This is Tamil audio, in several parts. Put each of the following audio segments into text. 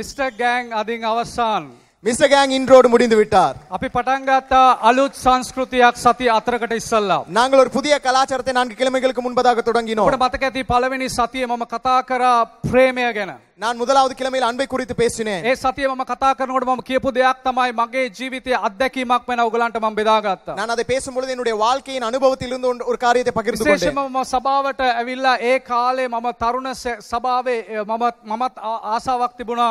மிஸ்டர் கேங் அதிங் அவசான் மிஸ்டர் கேங் இன்றோடு முடிந்து விட்டார் අපි පටන් ගත්ත අලුත් සංස්කෘතියක් සති අතරකට ඉස්සල්ලා. நாங்கள் ஒரு புதிய கலாச்சாரத்தை நான்கு கிழமைகளுக்கு முன்பதாக தொடங்கினோம். ඔබට මතක ඇති පළවෙනි සතියේ මම කතා කරා ප්‍රේමය ගැන. நான் முதலாவது கிழமையில் அன்பை குறித்து பேசினேன் ඒ සතිය මම කතා කරනකොට මම කියපු දෙයක් තමයි මගේ ජීවිතයේ අත්දැකීමක් වෙන ඔයගලන්ට මම බෙදාගත්තා. நான் அதை பேசும்பொழுது என்னுடைய வாழ்க்கையின் அனுபவத்திலிருந்து ஒரு காரியத்தை பகிர்ந்து கொண்டேன். විශේෂයෙන්ම මම සභාවට ඇවිල්ලා ඒ කාලේ මම තරුණ සභාවේ මම මමත් ආසාවක් තිබුණා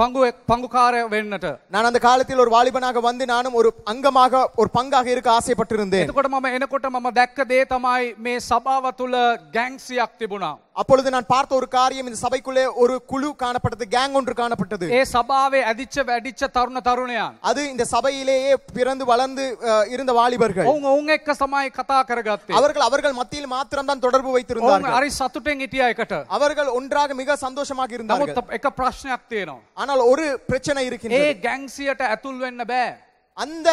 பங்கு பங்குக்கார வேண்டට நான் அந்த காலத்தில் ஒரு வாலிபனாக வந்து நானும் ஒரு அங்கமாக ஒரு பங்காக இருக்க ஆசைப்பட்டிருந்தேன் එතකොට මම එනකොට මම දැක්ක දේ තමයි මේ සභාව තුල ගෑන්ග්සියක් තිබුණා அப்பொழுது நான் பார்த்த ஒரு காரியம் இந்த சபைக்குள்ளே ஒரு குழு காணப்பட்டது கேங் ஒன்று காணப்பட்டது ஏ සභාවේ அடிச்ச அடிச்ச தருண தருணையா அது இந்த சபையிலேயே பிறந்து வளர்ந்து அஹ், இருந்த வாலிபர்கள் உங்க உங்க එක්ක සමයි அவர்கள் அவர்கள் மத்தியில் மாத்திரம்தான் தொடர்பு ඔවුන් வைத்திருந்தார்கள் அரை சத்துட்டே கிட்டியா இருக்கட்ட அவர்கள் ஒன்றாக மிக சந்தோஷமாக இருந்தார்கள் நமக்கு எக்க ප්‍රශ්නයක් තියෙනවා. ஆனால் ஒரு பிரச்சனை இருக்கின்றது ஏ ගැංසියට அதுல் வென்ன பே அந்த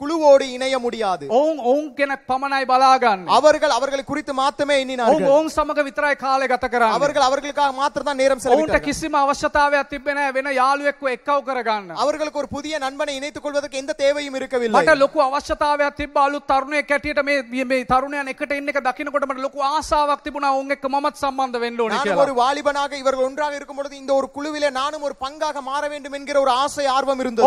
குழுவோடு இணைய முடியாது அவர்கள் அவர்களை குறித்து மாத்தமே எண்ணினார்கள் ඔවුන් සමග அவர்கள் அவர்களுக்காக மாத்திரம் தான் நேரம் செலவிட்டார்கள் ඔවුන්ට කිසිම අවශ්‍යතාවයක් තිබ්බේ නැහැ වෙන යාළුවෙක්ව அவர்களுக்கு ஒரு புதிய நண்பனை இணைத்துக் கொள்வதற்கு எந்த தேவையும் இருக்கவில்லை මට ලොකු අවශ්‍යතාවයක් තිබ්බ අලුත් තරුණයෙක් හැටියට මේ මේ தருணයන් එකට ඉන්න එක දකින්නකොට මට ලොකු ආසාවක් තිබුණා ඔවුන් ஒரு வாலிபனாக இவர்கள் ஒன்றாக இருக்கும் பொழுது இந்த ஒரு குழுவிலே நானும் ஒரு பங்காக மாற வேண்டும் என்கிற ஒரு ஆசை ஆர்வம் இருந்தது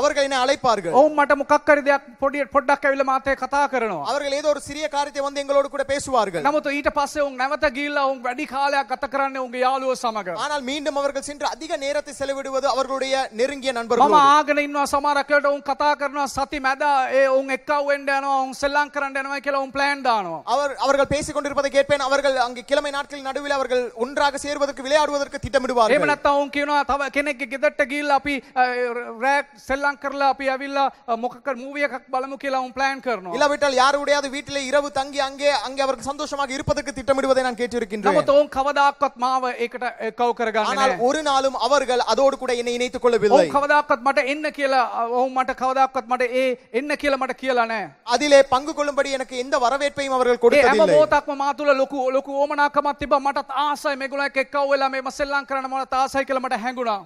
அவர்கள் என்னை அழைப்பார்கள் මට මොකක් දෙයක් පොඩි පොඩ්ඩක් ඇවිල්ලා මාත් කතා කරනවා. ஏதோ ஒரு சிறிய காரியத்தை வந்து எங்களோடு கூட பேசுவார்கள். නමුත් ඊට පස්සේ උන් නැවත ගිහිල්ලා උන් වැඩි කාලයක් ගත කරන්නේ උන්ගේ යාළුවෝ සමග. ஆனால் மீண்டும் அவர்கள் சென்று அதிக நேரத்தை செலவிடுவது அவர்களுடைய நெருங்கிய நண்பர்கள் මම ආගෙන ඉන්නවා සමහරක් වෙලට උන් කතා කරනවා සති මැද ඒ උන් එක්කව වෙන්න යනවා උන් සෙල්ලම් කරන්න යනවා කියලා උන් දානවා. அவர் அவர்கள் பேசி கொண்டிருப்பதை கேட்பேன் அவர்கள் அங்கு கிழமை நாட்கள் நடுவில் அவர்கள் ஒன்றாக சேர்வதற்கு விளையாடுவதற்கு திட்டமிடுவார்கள். එහෙම නැත්නම් උන් කියනවා තව කෙනෙක්ගේ ගෙදරට ගිහිල්ලා අපි රැක් මොකක් මූවි එකක් බලමු කියලා உன் பிளான் කරනවා இல்லாவிட்டால் வீட்டிலே இரவு தங்கி அங்கே அங்கே அவருக்கு சந்தோஷமாக இருப்பதற்கு திட்டமிடுவதை நான் கேட்டிருக்கின்றேன் நம்ம கவதாக்கத் மாவ ஆனால் ஒரு நாளும் அவர்கள் அதோடு கூட என்னை இணைத்துக் கொள்ளவில்லை அதிலே பங்கு கொள்ளும்படி எனக்கு எந்த வரவேற்பையும் அவர்கள் கொடுத்ததில்லை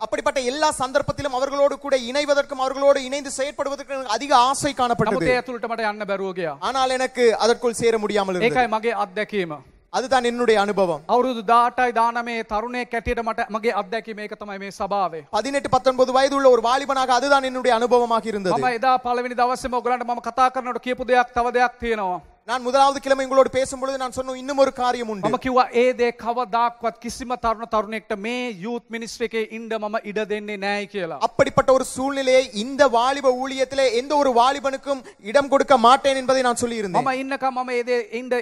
அப்படிப்பட்ட எல்லா சந்தர்ப்பத்திலும் அவர்களோடு கூட இணைவதற்கும் அவர்களோடு இணைந்து செயற்படுவதற்கு எனக்கு அதிக ஆசை காணப்பட்டது ஏத்துலට මට යන්න බැරුව ගියා. ஆனால் எனக்கு அதற்குள் சேர முடியாமல் இருந்தது. ඒකයි මගේ අත්දැකීම. அதுதான் என்னுடைய அனுபவம் අවුරුදු 18යි 19 තරුණයෙක් ඇටියට මට මගේ අත්දැකීම ඒක තමයි මේ සභාවේ 18 19 வயது உள்ள ஒரு வாலிபனாக அதுதான் என்னுடைய அனுபவமாக இருந்தது මම එදා පළවෙනි දවසේම ඔයගලන්ට මම කතා කරනකොට කියපු දෙයක් තව දෙයක් තියෙනවා நான் முதலாவது கிழமை உங்களோடு பேசும் பொழுது நான் சொன்ன இன்னும் ஒரு காரியம் உண்டு මම කිව්වා ඒ දේ කවදාක්වත් කිසිම තරුණ තරුණයෙක්ට මේ youth ministry එකේ இந்த மம இட தென்னே நாய் කියලා. அப்படிப்பட்ட ஒரு சூழ்நிலையை இந்த வாலிப ஊழியத்திலே எந்த ஒரு வாலிபனுக்கும் இடம் கொடுக்க மாட்டேன் என்பதை நான் சொல்லி இருந்தேன். மம இன்ன මම ඒ දේ ඉන්න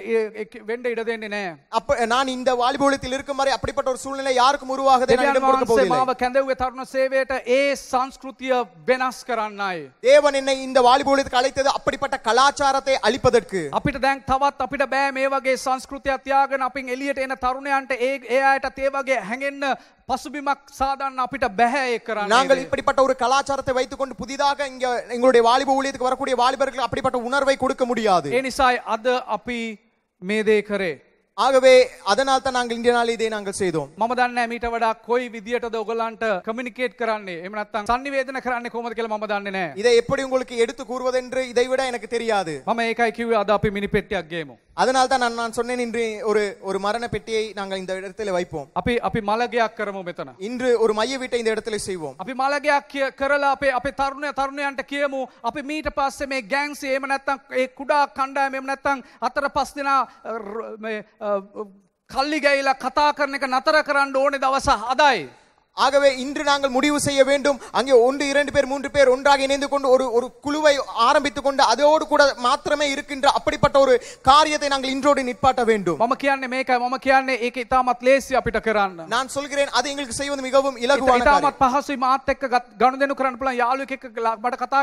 වෙන්න ඉඩ දෙන්නේ නැහැ. அப்ப நான் இந்த வாலிப ஊழியத்தில் இருக்கும் வரை அப்படிப்பட்ட ஒரு சூழ்நிலை யாருக்கும் உருவாகதே நான் இடம் கொடுக்க போவதில்லை. மாவ கந்தவ தருண සේවයට ஏ සංස්කෘතිය වෙනස් කරන්නයි. தேவன் என்னை இந்த வாலிப ஊழியத்துக்கு அழைத்தது அப்படிப்பட்ட கலாச்சாரத்தை அழிப்பதற்கு. අපිට අපිට දැන් තවත් අපිට බෑ මේ වගේ සංස්කෘතියක් තියාගෙන අපින් එළියට එන තරුණයන්ට ඒ ඒ අයට ඒ වගේ හැඟෙන්න பசுபிமக் சாதாரண அப்பிட்ட பெஹே கரான் நாங்கள் இப்படிப்பட்ட ஒரு கலாச்சாரத்தை வைத்துக் கொண்டு புதிதாக இங்க எங்களுடைய வாலிப ஊழியத்துக்கு வரக்கூடிய வாலிபர்களுக்கு அப்படிப்பட்ட உணர்வை கொடுக்க முடியாது ஏனிசாய் அது அப்பி மேதே கரே ஆகவே அதனால் தான் நாங்கள் இந்த நாள் இதை நாங்கள் செய்தோம் මම දන්නේ මීට වඩා කොයි විදියටද ඔයගලන්ට communicate කරන්නේ එහෙම නැත්නම් sannivedana කරන්නේ කොහොමද කියලා මම දන්නේ නැහැ இதை எப்படி உங்களுக்கு எடுத்து கூறுவதென்று இதை விட எனக்கு தெரியாது මම ඒකයි කිව්වේ අද අපි මිනි පෙට්ටියක් ගේමු அதனால் தான் நான் நான் சொன்னேன் இன்று ஒரு ஒரு மரண பெட்டியை நாங்கள் இந்த இடத்துல வைப்போம் අපි අපි මලගයක් කරමු මෙතන இன்று ஒரு மைய வீட்டை இந்த இடத்துல செய்வோம் අපි මලගයක් කරලා අපේ අපේ තරුණ තරුණයන්ට කියමු අපි මීට පස්සේ මේ ගෑන්ස් එහෙම නැත්නම් ඒ කුඩා කණ්ඩායම එහෙම නැත්නම් හතර පහ දෙනා මේ කල්ලි ගැයිලා කතා කරන එක නතර කරන්න ඕනෙ දවස හදයි. ஆகவே இன்று நாங்கள் முடிவு செய்ய வேண்டும் அங்கே ஒன்று இரண்டு பேர் மூன்று பேர் ஒன்றாக இணைந்து கொண்டு ஒரு ஒரு குழுவை ஆரம்பித்துக் கொண்டு அதோடு கூட மாத்திரமே இருக்கின்ற அப்படிப்பட்ட ஒரு காரியத்தை நாங்கள் இன்றோடு நிற்பாட்ட வேண்டும் மமக்கியான කියන්නේ මේකයි මම කියන්නේ லேசி ඉතාමත් நான் சொல்கிறேன் அது எங்களுக்கு செய்வது மிகவும் இலகுவான தாமத் ඉතාමත් පහසුයි මාත් එක්ක ගනුදෙනු කරන්න පුළුවන් යාළුවෙක් එක්ක මට கதா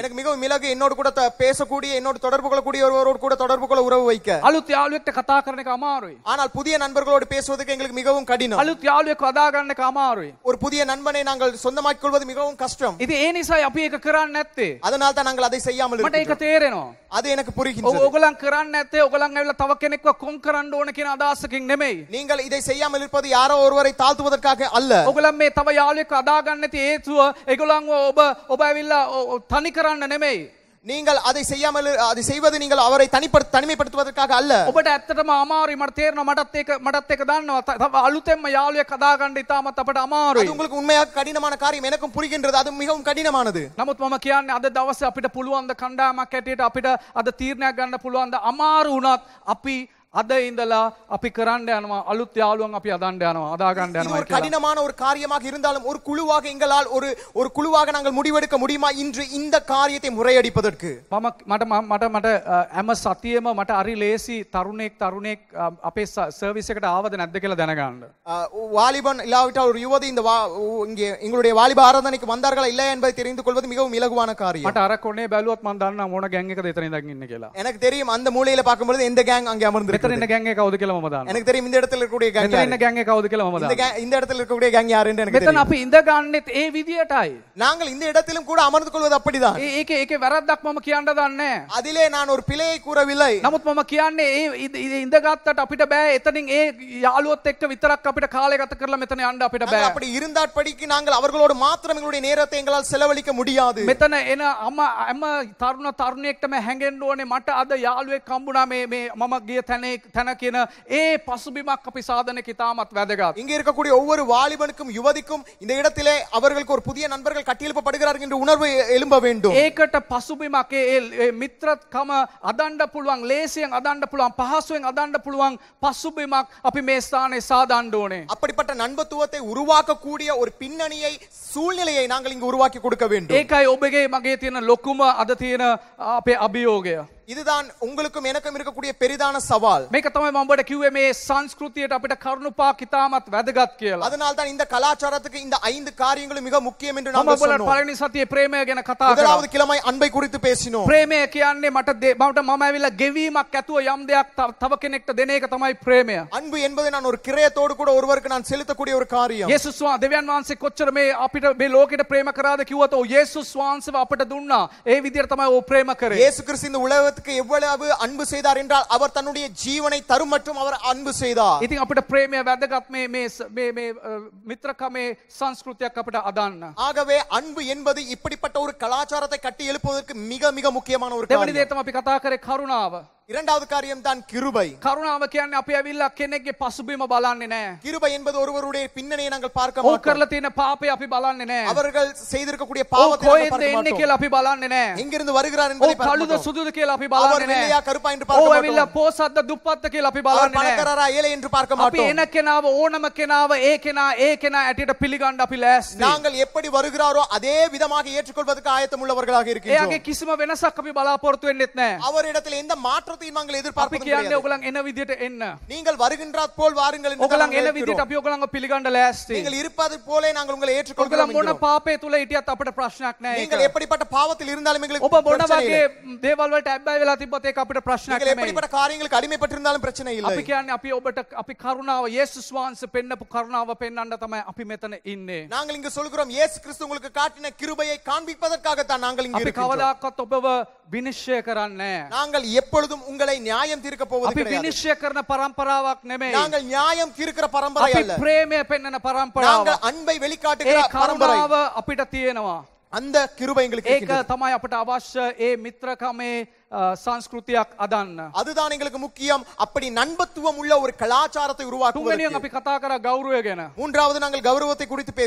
எனக்கு மிகவும் இலகு என்னோடு கூட பேசக்கூடிய என்னோடு தொடர்பு கொள்ளக்கூடிய ஒருவரோடு கூட தொடர்பு கொள்ள உறவு வைக்க. අලුත් යාළුවෙක්ට கதாகரனுக்கு කරන ஆனால் புதிய நண்பர்களோடு பேசுவதற்கு எங்களுக்கு மிகவும் கடினம். අලුත් යාළුවෙක් කතා අමාරුයි. ஒரு புதிய நண்பனை நாங்கள் சொந்தமாக்கிக் கொள்வது மிகவும் கஷ்டம். இது ඒ නිසායි අපි ඒක කරන්නේ නැත්තේ. அதனால தான் நாங்கள் அதை செய்யாமல் இருக்கிறோம். මට ඒක තේරෙනවා. அது எனக்கு புரிகின்றது. ඕගොල්ලන් කරන්නේ නැත්තේ ඕගොල්ලන් ඇවිල්ලා තව කෙනෙක්ව කොන් කරන්න ඕන කියන අදහසකින් නෙමෙයි. நீங்கள் இதை செய்யாமல் இருப்பது யாரோ ஒருவரை தாழ்த்துவதற்காக அல்ல. ඕගොල්ලන් මේ තව යාළුවෙක් අදා ගන්න නැති හේතුව ඒගොල්ලන් ඔබ ඔබ ඇවිල්ලා තනි කරන්න නෙමෙයි. நீங்கள் அதை செய்யாமல் அதை செய்வது நீங்கள் அவரை தனிப்படுத்த தனிமைப்படுத்துவதற்காக அல்ல ஒவ்வொரு அத்தடம் அமாறு மடத்தேர்ன மடத்தேக்க மடத்தேக்க தான் அழுத்தம் யாழ்ய கதா கண்டி தாமத்தப்பட்ட அமாறு உங்களுக்கு உண்மையாக கடினமான காரியம் எனக்கும் புரிகின்றது அது மிகவும் கடினமானது நமக்கு மமக்கியான் அந்த தவசை அப்பிட புழுவா அந்த கண்டாம கேட்டுட்டு அப்பிட அதை தீர்ணா கண்ட புழுவா அந்த அமாறு உணா அப்பி අද ඉඳලා අපි කරන්න යනවා அழுத் යාළුවන් අපි அதாண்ட යනවා அதா ගන්න යනවා ஒரு கடினமான ஒரு காரியமாக இருந்தாலும் ஒரு குழுவாக எங்களால் ஒரு ஒரு குழுவாக நாங்கள் முடிவெடுக்க முடியுமா இன்று இந்த காரியத்தை முறையடிப்பதற்கு මම මට මට මට හැම සතියෙම මට හරි ලේසි තරුණෙක් තරුණෙක් අපේ සර්විස් එකට ආවද නැද්ද කියලා දැනගන්න வாலிபன் இல்லாவிட்டால் ஒரு யுவதி இந்த இங்கே எங்களுடைய வாலிப ஆராதனைக்கு வந்தார்களா இல்லை என்பதை தெரிந்து கொள்வது மிகவும் இலகுவான காரியம் මට අර කොනේ බැලුවත් මම දන්නා මොන ගෑන් එකද එතන ඉඳන් ඉන්නේ කියලා எனக்கு தெரியும் அந்த மூலையில பார்க்கும்போது எந்த கேங் அங்கே அமர்ந்திருக்கு எத்தனை இந்த கேங்கே கவுது கிளம்ப மதான் எனக்கு தெரியும் இந்த இடத்துல இருக்கக்கூடிய கேங் எத்தனை இந்த கேங்கே கவுது கிளம்ப மதான் இந்த இந்த இடத்துல இருக்கக்கூடிய கேங் யாருன்னு எனக்கு தெரியும் அப்ப இந்த ගන්නෙත් ඒ විදියටයි நாங்கள் இந்த இடத்திலும் கூட அமர்ந்து கொள்வது அப்படிதான் ඒකේ ඒකේ වැරද්දක් මම කියන්න දන්නේ அதிலே நான் ஒரு பிழையை கூறவில்லை නමුත් මම කියන්නේ ඒ ඉඳ ගත්තට අපිට බෑ එතනින් ඒ යාළුවොත් එක්ක විතරක් අපිට කාලය ගත කරලා මෙතන යන්න අපිට බෑ அப்படி இருந்தாற்படிக்கு நாங்கள் அவர்களோடு மாத்திரம் எங்களுடைய நேரத்தை எங்களால் செலவழிக்க முடியாது මෙතන එන අම්මා අම්මා තරුණ තරුණියෙක්ටම හැංගෙන්න ඕනේ මට අද යාළුවෙක් හම්බුණා මේ මේ මම ගිය තැනේ தன කියන ඒ பசுபிமாக் අපි சாதனைக்கு இங்க இருக்கக்கூடிய ஒவ்வொரு வாலிபனுக்கும் யுவதிக்கும் இந்த இடத்திலே அவர்களுக்கு ஒரு புதிய நண்பர்கள் கட்டியெழுப்பப்படுகிறார்கள் என்ற உணர்வு எழும்ப வேண்டும் ඒකට පසුබිමක් ඒ මිත්‍රත්කම අදන්න පුළුවන් ලේසියෙන් අදන්න පුළුවන් පහසුවෙන් අදන්න පුළුවන් පසුබිමක් අපි මේ ස්ථානයේ அப்படிப்பட்ட நண்பத்துவத்தை உருவாக்கக்கூடிய ஒரு பின்னணியை சூழ்நிலையை நாங்கள் இங்கு உருவாக்கி கொடுக்க வேண்டும் ඒකයි ඔබගේ මගේ තියෙන ලොකුම අද තියෙන අපේ இதுதான் உங்களுக்கும் எனக்கும் இருக்கக்கூடிய பெரிதான சவால் මේක තමයි මම ඔබට කිව්වේ මේ සංස්කෘතියට අපිට කරුණුපාක් ඉතාමත් වැදගත් කියලා. அதனால் தான் இந்த கலாச்சாரத்துக்கு இந்த ஐந்து காரியங்களும் மிக முக்கியம் என்று நாம் சொன்னோம். நம்ம பழனி சத்திய பிரேமය ගැන කතා කරා. முதலாவது கிழமை அன்பை குறித்து பேசினோம். பிரேமය කියන්නේ මට මට මම ඇවිල්ලා ගෙවීමක් ඇතුව යම් දෙයක් තව කෙනෙක්ට දෙන එක තමයි பிரேමය. அன்பு என்பது நான் ஒரு கிரயத்தோடு கூட ஒருவருக்கு நான் செலுத்தக்கூடிய ஒரு காரியம். යේසුස් දෙවියන් වහන්සේ කොච්චර මේ අපිට මේ ලෝකෙට ප්‍රේම කරාද කිව්වත ඔය යේසුස් වහන්සේව අපට දුන්නා. ඒ විදිහට තමයි ඔව් ප්‍රේම කරේ. යේසුස් ක්‍රිස්තුස් இந்த உலகத்தை உலகத்துக்கு எவ்வளவு அன்பு செய்தார் என்றால் அவர் தன்னுடைய ஜீவனை தரும் மற்றும் அவர் அன்பு සේදා. இது අපට ප්‍රේමය වැදගත් මේ මේ මේ මේ මිත්‍රකමේ සංස්කෘතියක් අපට ஆகவே அன்பு என்பது இப்படிப்பட்ட ஒரு கலாச்சாரத்தை கட்டி எழுப்புவதற்கு மிக மிக முக்கியமான ஒரு காரணம். தேவனி தேவம் අපි කතා කරේ இரண்டாவது காரியம் தான் கிருபை கருணாவ කියන්නේ අපි ඇවිල්ලා කෙනෙක්ගේ පසුබිම බලන්නේ නැහැ. கிருபை என்பது ஒருவருடைய பின்னணியை நாங்கள் பார்க்க மாட்டோம். ஓக்கர்ல தீன பாப்பை අපි බලන්නේ නැහැ. அவர்கள் கூடிய பாவத்தை நாங்கள் பார்க்க மாட்டோம். கோயில்ல என்ன කියලා අපි බලන්නේ නැහැ. எங்கிருந்து வருகிறார் என்பதை பார்க்க மாட்டோம். கழுத சுதுது කියලා අපි බලන්නේ නැහැ. அவர் வெள்ளையா கருப்பா என்று பார்க்க மாட்டோம். ஓ ඇවිල්ලා போසද්ද துப்பத்த කියලා අපි බලන්නේ නැහැ. அவர் பணக்காரரா ஏழை என்று பார்க்க மாட்டோம். අපි එන කෙනාව ඕනම කෙනාව ඒ කෙනා ඒ කෙනා ඇටියට පිළිගන්න අපි ලෑස්ති. நாங்கள் எப்படி வருகிறாரோ அதே விதமாக ஏற்றுக்கொள்வதற்கு ஆயத்தம் உள்ளவர்களாக இருக்கின்றோம். එයාගේ කිසිම වෙනසක් අපි බලාපොරොත්තු වෙන්නෙත් නැහැ. அவரிடத்தில் எந்த மாற்ற அடிமைப்பட்டிருந்தாலும் பிரச்சனை இல்லை அப்படி சொல்கிறோம் இயேசு கிறிஸ்து உங்களுக்கு காட்டின கிருபையை காண்பிப்பதற்காக நாங்கள் இங்கு இருக்கிறோம் அப்படி கவலாக்கத் நாங்கள் எப்பொழுதும் உங்களை நியாயம் தீர்க்க போவது අපි විනිශ්චය කරන நாங்கள் நியாயம் தீர்க்கிற பரம்பரை அல்ல අපි ප්‍රේමය පෙන්වන நாங்கள் அன்பை வெளிக்காட்டுகிற பரம்பரை அப்படி තියෙනවා அந்த கிருபை எங்களுக்கு ஏக தமாய் අපට அவாஷ ஏ මිත්‍රකමේ සංස්කෘතියක් அதான் அதுதான் எங்களுக்கு முக்கியம் அப்படி நண்பத்துவம் உள்ள ஒரு கலாச்சாரத்தை உருவாக்குவது. மூன்றாவது நாங்கள் கௌரவத்தை குறித்து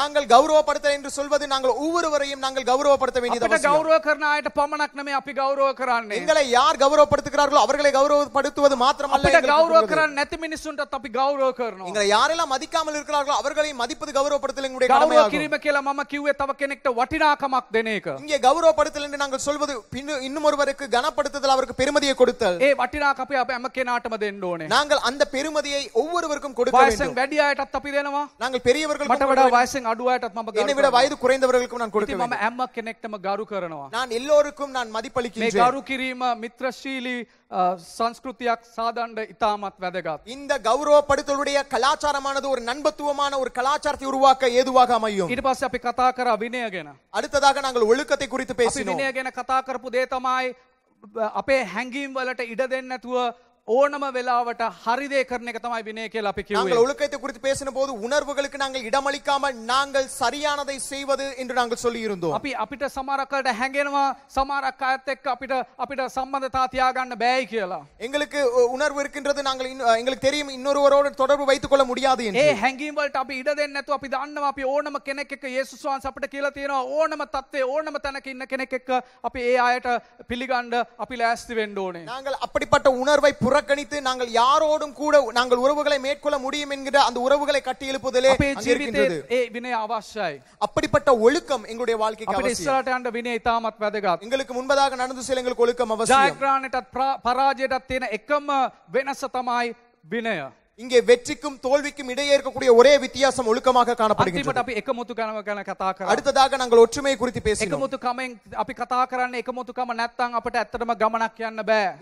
நாங்கள் கௌரவப்படுத்த என்று சொல்வது நாங்கள் ஒவ்வொருவரையும் நாங்கள் கௌரவப்படுத்த வேண்டியது அவசியம். අපිට ගෞරව කරන අයට පමණක් எங்களை யார் கௌரவப்படுத்துகிறார்களோ அவர்களை கௌரவப்படுத்துவது மாத்திரமல்ல. அல்ல கௌரව කරන්නේ නැති මිනිසුන්ටත් எங்களை யாரெல்லாம் மதிக்காமல் இருக்கிறார்களோ அவர்களை மதிப்பது கௌரவப்படுத்தல் எங்களுடைய கடமையாகும். கௌரவ கிரிம කියලා මම කිව්වේ වටිනාකමක් දෙන இங்கே கௌரவப்படுத்தல் என்று நாங்கள் சொல்வது இன்னும் ஒருவருக்கு கனப்படுத்துதல் அவருக்கு பெருமதியை கொடுத்தல். ඒ වටිනාකම අපි හැම කෙනාටම දෙන්න நாங்கள் அந்த பெருமதியை ஒவ்வொருவருக்கும் கொடுக்க வேண்டும். வயசின் වැඩි අයටත් අපි நாங்கள் பெரியவர்கள் මට වඩා வயசின் අඩු අයටත් என்னை விட வயது குறைந்தவர்களுக்கும் நான் கொடுக்க வேண்டும். මම හැම කෙනෙක්ටම ගරු කරනවා. நான் எல்லோருக்கும் நான் மதிப்பளிக்கிறேன் கரு ගරු කිරීම சன்ஸ்கிருத்தியாக சாதாண்ட இத்தாமத் வெதகாத் இந்த கௌரவ படுத்தலுடைய கலாச்சாரமானது ஒரு நண்பத்துவமான ஒரு கலாச்சாரத்தை உருவாக்க ஏதுவாக அமையும் ඊට පස්සේ අපි කතා කරා විනය ගැන அடுத்ததாக நாங்கள் ஒழுக்கத்தை குறித்து பேசினோம் අපි විනය ගැන කතා කරපු දේ තමයි අපේ හැඟීම් වලට ඉඩ දෙන්නේ නැතුව ஓணம விழாவட்ட ஹரிதே கர்ணிகத்தமாய் வினேக்கில் அப்பிக்கிவு நாங்கள் உழுக்கைத்து குறித்து பேசின போது உணர்வுகளுக்கு நாங்கள் இடமளிக்காமல் நாங்கள் சரியானதை செய்வது என்று நாங்கள் சொல்லி இருந்தோம் அப்பி அப்பிட்ட சமாரக்கட ஹெங்கேனமா சமாரக்கத்தைக்கு அப்பிட்ட அப்பிட்ட சம்பந்த தாத்தியாக அண்ட பேய்கியலா உணர்வு இருக்கின்றது நாங்கள் எங்களுக்கு தெரியும் இன்னொருவரோடு தொடர்பு வைத்துக் கொள்ள முடியாது ஏ ஹெங்கிங் வேல்ட் அப்பி இடது என்னத்து அப்பி ஏசு சுவான்ஸ் அப்பிட்ட கீழே தீரும் ஓணம தத்தே ஓணம தனக்கு இன்ன கிணக்கிக்கு அப்பி ஏ ஆயிட்ட பிலிகாண்ட அப்பில ஆஸ்தி வேண்டோனே நாங்கள் அப்படிப்பட்ட உணர்வை புறக்கணித்து நாங்கள் யாரோடும் கூட நாங்கள் உறவுகளை மேற்கொள்ள முடியும் என்கிற அந்த உறவுகளை கட்டி எழுப்புதலே அப்படிப்பட்ட ஒழுக்கம் எங்களுடைய வாழ்க்கைக்கு எங்களுக்கு முன்பதாக நடந்து சில எங்களுக்கு ஒழுக்கம் அவசியம் பராஜயத்தின் எக்கம் வினசத்தமாய் வினயம் இங்கே வெற்றிக்கும் தோல்விக்கும் இடையே இருக்கக்கூடிய ஒரே வித்தியாசம் ஒழுக்கமாக காணப்படுகிறது அடுத்ததாக நாங்கள் ஒற்றுமையை குறித்து பேசினோம்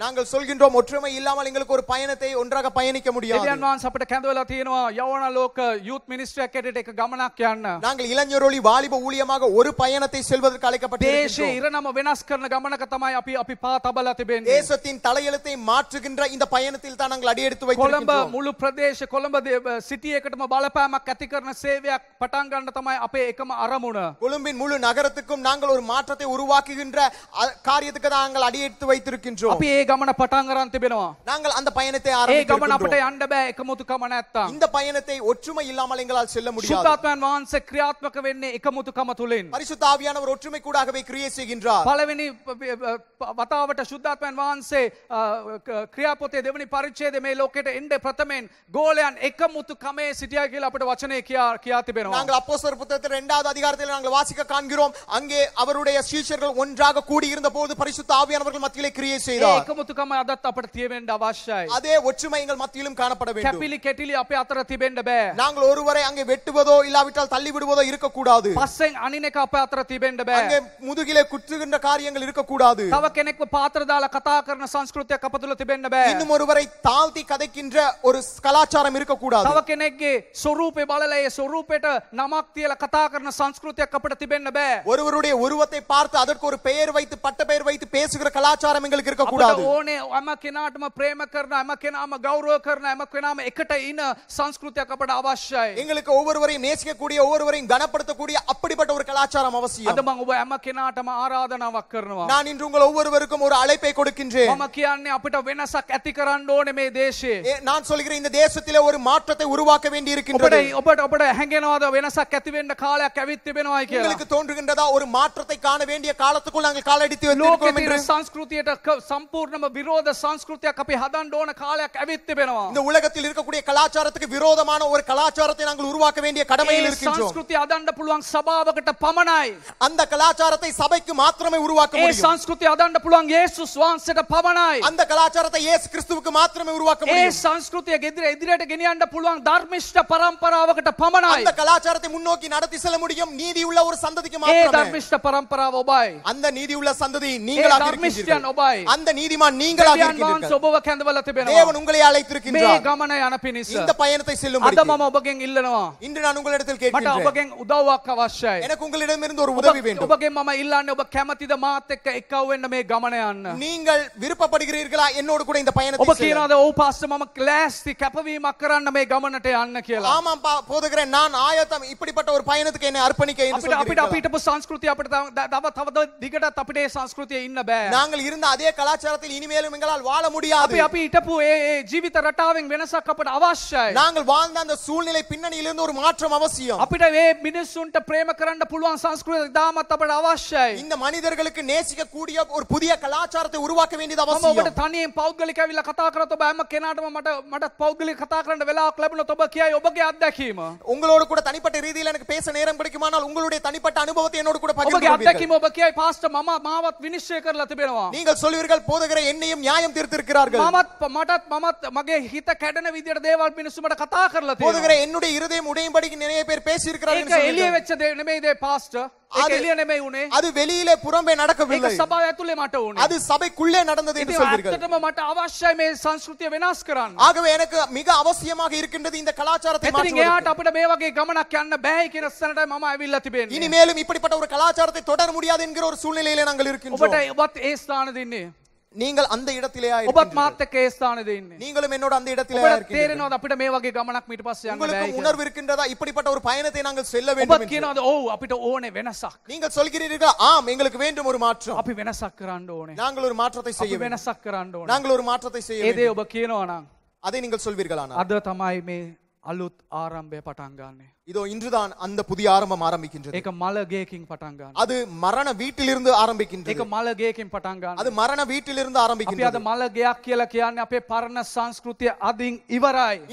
நாங்கள் சொல்கின்றோம் ஒற்றுமை இல்லாமல் எங்களுக்கு ஒரு பயணத்தை ஒன்றாக பயணிக்க முடியாது දෙවියන් වහන්සේ අපිට කැඳවලා තියෙනවා යවන ලෝක youth நாங்கள் இளைஞர் வாலிப ஊழியமாக ஒரு பயணத்தை செல்வதற்கு அழைக்கப்பட்டிருக்கிறோம் தேச இரணම වෙනස් කරන ගමනක තමයි தேசத்தின் தலையெழுத்தை மாற்றுகின்ற இந்த பயணத்தில் தான் நாங்கள் அடியெடுத்து வைத்திருக்கிறோம் முழு ප්‍රදේශ කොළඹ සිටිය එකටම බලපෑමක් ඇති කරන සේවයක් පටන් ගන්න තමයි අපේ එකම අරමුණ. கொழும்பின் முழு நகரத்துக்கும் நாங்கள் ஒரு மாற்றத்தை உருவாக்குகின்ற காரியத்துக்கு நாங்கள் அடியெடுத்து வைத்திருக்கின்றோம். අපි ඒ ගමන පටන් ගන්න තිබෙනවා. நாங்கள் அந்த பயணத்தை ஆரம்பிக்கிறோம். ඒ ගමන අපිට යන්න බෑ එකමුතුකම නැත්තම්. இந்த பயணத்தை ஒற்றுமை இல்லாமல் எங்களால் செல்ல முடியாது. சுத்தாத்மன் வான்சே ක්‍රියාත්මක වෙන්නේ එකමුතුකම තුලින්. பரிசுத்த ஆவியானவர் ஒற்றுமை கூடாகவே கிரியை செய்கின்றார். பலවෙනි වතාවට සුද්ධාත්මන් වහන්සේ ක්‍රියාපොතේ දෙවනි පරිච්ඡේදය මේ ලෝකෙට එන්නේ ප්‍රථමයෙන් கோலியான் எக்கமுத்து கமே சிட்டியா கீழ அப்படி வச்சனை கியா கியா திபெனோம் நாங்கள் அப்போஸ்தலர் புத்தகத்தில் இரண்டாவது அதிகாரத்தில் நாங்கள் வாசிக்க காண்கிறோம் அங்கே அவருடைய சீஷர்கள் ஒன்றாக கூடி இருந்த போது பரிசுத்த ஆவியானவர்கள் மத்தியிலே கிரியை செய்தார் எக்கமுத்து கமே அதத் அப்படி தியவேண்ட அவசியம் அதே ஒற்றுமை எங்கள் மத்தியிலும் காணப்பட வேண்டும் கெப்பிலி கெட்டிலி அப்பே அத்தர திபெண்ட பே நாங்கள் ஒருவரை அங்கே வெட்டுவதோ இல்லாவிட்டால் தள்ளி விடுவதோ இருக்க கூடாது பசங்க அனினேக்க அப்பே அத்தர திபெண்ட பே அங்கே முதுகிலே குத்துகின்ற காரியங்கள் இருக்க கூடாது தவ கெனக்கு பாத்திரதால கதா கரண சம்ஸ்கிருத்திய கபதுல பே இன்னும் ஒருவரை தாழ்த்தி கதைக்கின்ற ஒரு கலாச்சாரம் இருக்கக்கூடாது තව කෙනෙක්ගේ ස්වරූපේ බලලා ඒ ස්වරූපයට නමක් තියලා කතා කරන සංස්කෘතියක් අපිට තිබෙන්න බෑ. ஒருவருடைய உருவத்தை பார்த்து அதற்கு ஒரு பெயர் வைத்து பட்ட பெயர் வைத்து பேசுகிற கலாச்சாரம் எங்களுக்கு இருக்க கூடாது. ஓனே அம කෙනාටම பிரேம කරන அம கெனாம கௌரவ කරන அம கெனாம එකට இன සංස්කෘතියක් අපට අවශ්‍යයි. எங்களுக்கு ஒவ்வொருவரையும் நேசிக்கக்கூடிய ஒவ்வொருவரையும் கனப்படுத்தக்கூடிய அப்படிப்பட்ட ஒரு கலாச்சாரம் அவசியம். அது மங்க அம කෙනාටම ආරාධනාවක් කරනවා. நான் இன்று உங்கள் ஒவ்வொருவருக்கும் ஒரு அழைப்பை கொடுக்கின்றேன். அம කියන්නේ අපිට වෙනසක් ඇති කරන්න ඕනේ මේ நான் சொல்கிறேன் இந்த දේශතිල ஒரு மாற்றத்தை உருவாக்க வேண்டி இருக்கின்றது ඔබට ඔබට ඔබට හැඟෙනවද වෙනසක් ඇති වෙන්න කාලයක් ඇවිත් உங்களுக்கு தோன்றுகின்றதா ஒரு மாற்றத்தை காண வேண்டிய காலத்துக்குள் நாங்கள் காலடித்து வைத்திருக்கிறோம் என்று සංස්කෘතියට සම්පූර්ණම විරෝධ සංස්කෘතියක් අපි හදන්න ඕන කාලයක් ඇවිත් இந்த உலகத்தில் இருக்கக்கூடிய கலாச்சாரத்துக்கு விரோதமான ஒரு கலாச்சாரத்தை நாங்கள் உருவாக்க வேண்டிய கடமையில் இருக்கின்றோம் සංස්කෘතිය அதாண்ட புள்ளுவாங்க சபாவகிட்ட පමණයි அந்த கலாச்சாரத்தை சபைக்கு மாத்திரமே உருவாக்க முடியும் ඒ அதாண்ட புள்ளுவாங்க පුළුවන් යේසුස් වහන්සේට அந்த கலாச்சாரத்தை இயேசு கிறிஸ்துவுக்கு மாத்திரமே உருவாக்க முடியும் ඒ සංස්කෘතිය චරිතය ඉදිරියට ගෙනියන්න පුළුවන් ධර්මිෂ්ඨ පරම්පරාවකට පමණයි. அந்த கலாச்சாரத்தை முன்னோக்கி நடத்தி செல்ல முடியும் நீதியுள்ள ஒரு சந்ததிக்கு மாத்திரமே. ඒ ධර්මිෂ්ඨ පරම්පරාව ඔබයි. அந்த நீதியுள்ள சந்ததி நீங்களாக இருக்கீர்கள். ඔබයි. அந்த நீதிமான் நீங்களாக இருக்கீர்கள். ඔබව කැඳවලා තිබෙනවා. தேவன் உங்களை அழைத்திருக்கின்றார். මේ ගමන යන இந்த பயணத்தை செல்லும் அத මම ඔබගෙන් ඉල්ලනවා. இன்று நான் உங்களிடத்தில் கேட்கின்றேன். මට ඔබගෙන් உதவுවක් අවශ්‍යයි. எனக்கு உங்களிடமிருந்து ஒரு உதவி வேண்டும். ඔබගෙන් මම ඉල්ලන්නේ ඔබ කැමතිද මාත් එක්ක එකව වෙන්න මේ ගමන යන්න. நீங்கள் விருப்பப்படுகிறீர்களா என்னோடு கூட இந்த பயணத்தை செல்ல. ඔබ කියනවාද ඔව් පාස්ටර් මම කැපවීමක් කරන්න මේ ගමනට යන්න කියලා. ஆமாம் நான் ஆயத்தம் இப்படிப்பட்ட ஒரு பயணத்துக்கு என்னை அர்ப்பணிக்க என்று சொல்கிறேன். අපිට අපිට අපිට සංස්කෘතිය අපිට තව තව දිගටත් අපිට நாங்கள் இருந்த அதே கலாச்சாரத்தில் இனிமேலும் எங்களால் வாழ முடியாது. අපි අපි හිටපු ඒ ඒ ජීවිත රටාවෙන් වෙනසක් අපට நாங்கள் வாழ்ந்த அந்த சூழ்நிலை பின்னணியிலிருந்து ஒரு மாற்றம் அவசியம். அப்படி මේ இந்த மனிதர்களுக்கு நேசிக்க கூடிய ஒரு புதிய கலாச்சாரத்தை உருவாக்க வேண்டியது அவசியம். ඔබට තනියෙන් පෞද්ගලිකව කතා කරත් பௌகலி කතා කරන්න වෙලාවක් ලැබුණොත් ඔබ ஒபகே அத்தக்கீம අත්දැකීම. உங்களோட கூட தனிப்பட்ட ரீதியில எனக்கு பேச நேரம் கிடைக்குமானால் உங்களுடைய தனிப்பட்ட அனுபவத்தை என்னோட கூட பகிர்ந்து கொள்வீர்கள். ஒபகே அத்தக்கீம ஒபகே பாஸ்டர் மாமா மாவத் வினிஷே විනිශ්චය திபேனவா நீங்கள் சொல்வீர்கள் போதகர என்னையும் நியாயம் தீர்த்து இருக்கிறார்கள் மாமத் මමත් மாமத் மகே ஹித கடன விதியட தேவால் මට කතා කරලා තියෙනවා. போதகர என்னுடைய இருதயம் உடையும்படிக்கு நிறைய பேர் பேசி இருக்கிறார்கள். ඒක එළිය වෙච්ච දෙ නෙමෙයි දේ පාස්ටර්. அது එළිය அது வெளியிலே புறம்பே நடக்கவில்லை. ඒක සභාව அது சபைக்குள்ளே நடந்தது என்று சொல்வீர்கள். ඇත්තටම මට අවශ්‍යයි මේ ஆகவே எனக்கு மிக அவசியமாக இருக்கின்றது இந்த கலாச்சாரத்தை மாற்றுவது. එතනින් එහාට අපිට මේ වගේ ගමනක් යන්න බෑ කියන ස්ථානටයි මම ඇවිල්ලා இனிமேலும் இப்படிப்பட்ட ஒரு கலாச்சாரத்தை தொடர முடியாது என்கிற ஒரு சூழ்நிலையிலே நாங்கள் இருக்கின்றோம். ඔබට ඒ ස්ථාන நீங்கள் அந்த இடத்திலே ඔබත් ஒபத் එක්ක ඒ ස්ථානෙද நீங்களும் என்னோட அந்த இடத்திலே ඔබට ஒபத் තේරෙනවද அப்பிட மே வகை கமனக் மீட் பாஸ் யாங்க உங்களுக்கு உணர்வு இருக்கின்றதா இப்படிப்பட்ட ஒரு பயணத்தை நாங்கள் செல்ல வேண்டும் ඔබත් என்று? ஓ ඔව් අපිට ඕනේ වෙනසක්. நீங்கள் சொல்கிறீர்கள் ஆம் எங்களுக்கு வேண்டும் ஒரு மாற்றம் அப்பி වෙනසක් කරන්න ඕනේ. நாங்கள் ஒரு மாற்றத்தை செய்ய අපි வேண்டும் වෙනසක් කරන්න நாங்கள் ஒரு மாற்றத்தை செய்ய வேண்டும் ஏதே ஒபத் கீனோ அதை நீங்கள் சொல்வீர்களானா அத தமாய் மே அலுத் ஆரம்பே பட்டாங்கானே இதோ இன்றுதான் அந்த புதிய ஆரம்பம் ஆரம்பிக்கின்றது அது மரண வீட்டிலிருந்து ஆரம்பிக்கின்றது. அது மரண வீட்டிலிருந்து ஆரம்பிக்கின்றது.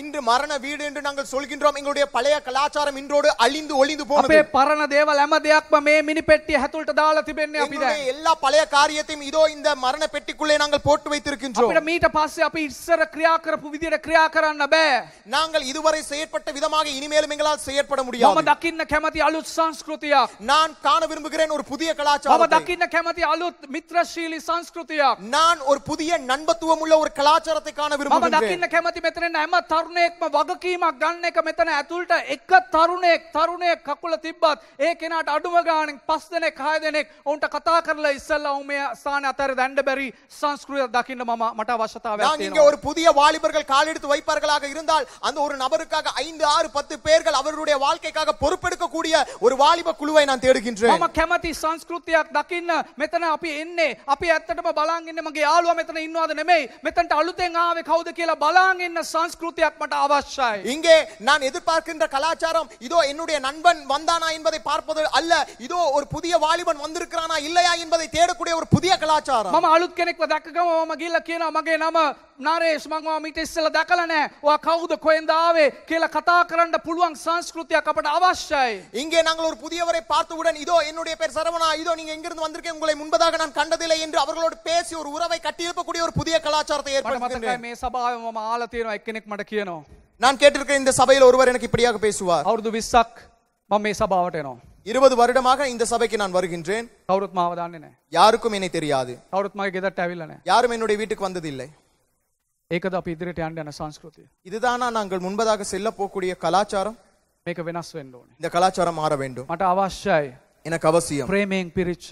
இன்று மரண வீடு என்று நாங்கள் சொல்கின்றோம் எங்களுடைய பழைய கலாச்சாரம் இன்றோடு அழிந்து ஒளிந்து போனது. எல்லா பழைய காரியத்தையும் இதோ இந்த மரண பெட்டிக்குள்ளே நாங்கள் போட்டு வைத்திருக்கின்றோம். நாங்கள் இதுவரை செயற்பட்ட விதமாக இனிமேலும் எங்களால் செய்ய ஏற்பட முடியாது மம தக்கின கெமதி அலுத் சாஸ்கிருதியா நான் காண விரும்புகிறேன் ஒரு புதிய கலாச்சாரம் மம தக்கின கெமதி அலுத் மித்ரஷீலி சாஸ்கிருதியா நான் ஒரு புதிய நண்பத்துவம் உள்ள ஒரு கலாச்சாரத்தை காண விரும்புகிறேன் மம தக்கின கெமதி மெத்தன நம்ம தருணேக்ம வகக்கீம ගන්න එක මෙතන ඇතුළට එක තරුණෙක් තරුණයෙක් කකුල තිබ්බත් ඒ කෙනාට අඩුම ගාණෙන් පස් දෙනෙක් හය දෙනෙක් ඔවුන්ට කතා කරලා ඉස්සෙල්ලා ඔවුන් මේ ස්ථාන අතර දැන්න බැරි සංස්කෘතිය දකින්න මම මට අවශ්‍යතාවයක් තියෙනවා. நான் இங்க ஒரு புதிய வாலிபர்கள் கால் வைப்பார்களாக இருந்தால் அந்த ஒரு நபருக்காக 5 6 10 பேர்கள் அவருடைய நம்முடைய வாழ்க்கைக்காக பொறுப்பெடுக்க கூடிய ஒரு வாலிப குழுவை நான் தேடுகின்றேன் මම කැමති සංස්කෘතියක් දකින්න මෙතන අපි එන්නේ අපි ඇත්තටම බලන් ඉන්නේ මගේ යාළුවා මෙතන ඉන්නවද நெமே මෙතනට අලුතෙන් ஆவே කවුද කියලා බලන් ඉන්න සංස්කෘතියක් මට අවශ්‍යයි இங்கே நான் எதிர்பார்க்கின்ற கலாச்சாரம் இதோ என்னுடைய நண்பன் வந்தானா என்பதை பார்ப்பது அல்ல இதோ ஒரு புதிய வாலிபன் வந்திருக்கிறானா இல்லையா என்பதை தேடக்கூடிய ஒரு புதிய கலாச்சாரம் මම අලුත් කෙනෙක්ව දැක්කම මම ගිහිල්ලා කියනවා මගේ නම නාරේෂ් මංවා මිට ඉස්සල දැකලා නෑ. ඔයා කවුද කොහෙන්ද ආවේ කියලා කතා කරන්න පුළුවන් සංස්කෘතියක් අපට அவசியයි. இங்கே நாங்கள் ஒரு புதியவரை பார்த்தவுடன் இதோ என்னுடைய பேர் சரவணா இதோ நீங்க எங்கிருந்து வந்திருக்கீங்க உங்களை முன்பதாக நான் கண்டதில்லை என்று அவர்களோடு பேசி ஒரு உறவை கட்டியெழுப்பக்கூடிய ஒரு புதிய கலாச்சாரத்தை ஏற்படுத்துகிறேன். මේ සභාවේ මම ආලා තියෙනවා එක්කෙනෙක් මට කියනවා. நான் கேட்டிருக்கிற இந்த சபையில் ஒருவர் எனக்கு இப்படியாக பேசுவார். අවුරුදු 20ක් මම මේ සභාවට එනවා. இருபது வருடமாக இந்த சபைக்கு நான் வருகின்றேன் யாருக்கும் என்னை தெரியாது யாரும் என்னுடைய வீட்டுக்கு வந்ததில்லை ඒකද අපි ඉදිරියට යන්න යන සංස්කෘතිය. இதுதானா நாங்கள் முன்பதாக செல்ல போகக்கூடிய கலாச்சாரம் මේක වෙනස් වෙන්න ඕනේ. இந்த கலாச்சாரம் மாற வேண்டும். මට අවශ්‍යයි. எனக்கு அவசியம். ප්‍රේමයෙන් පිරිච්ච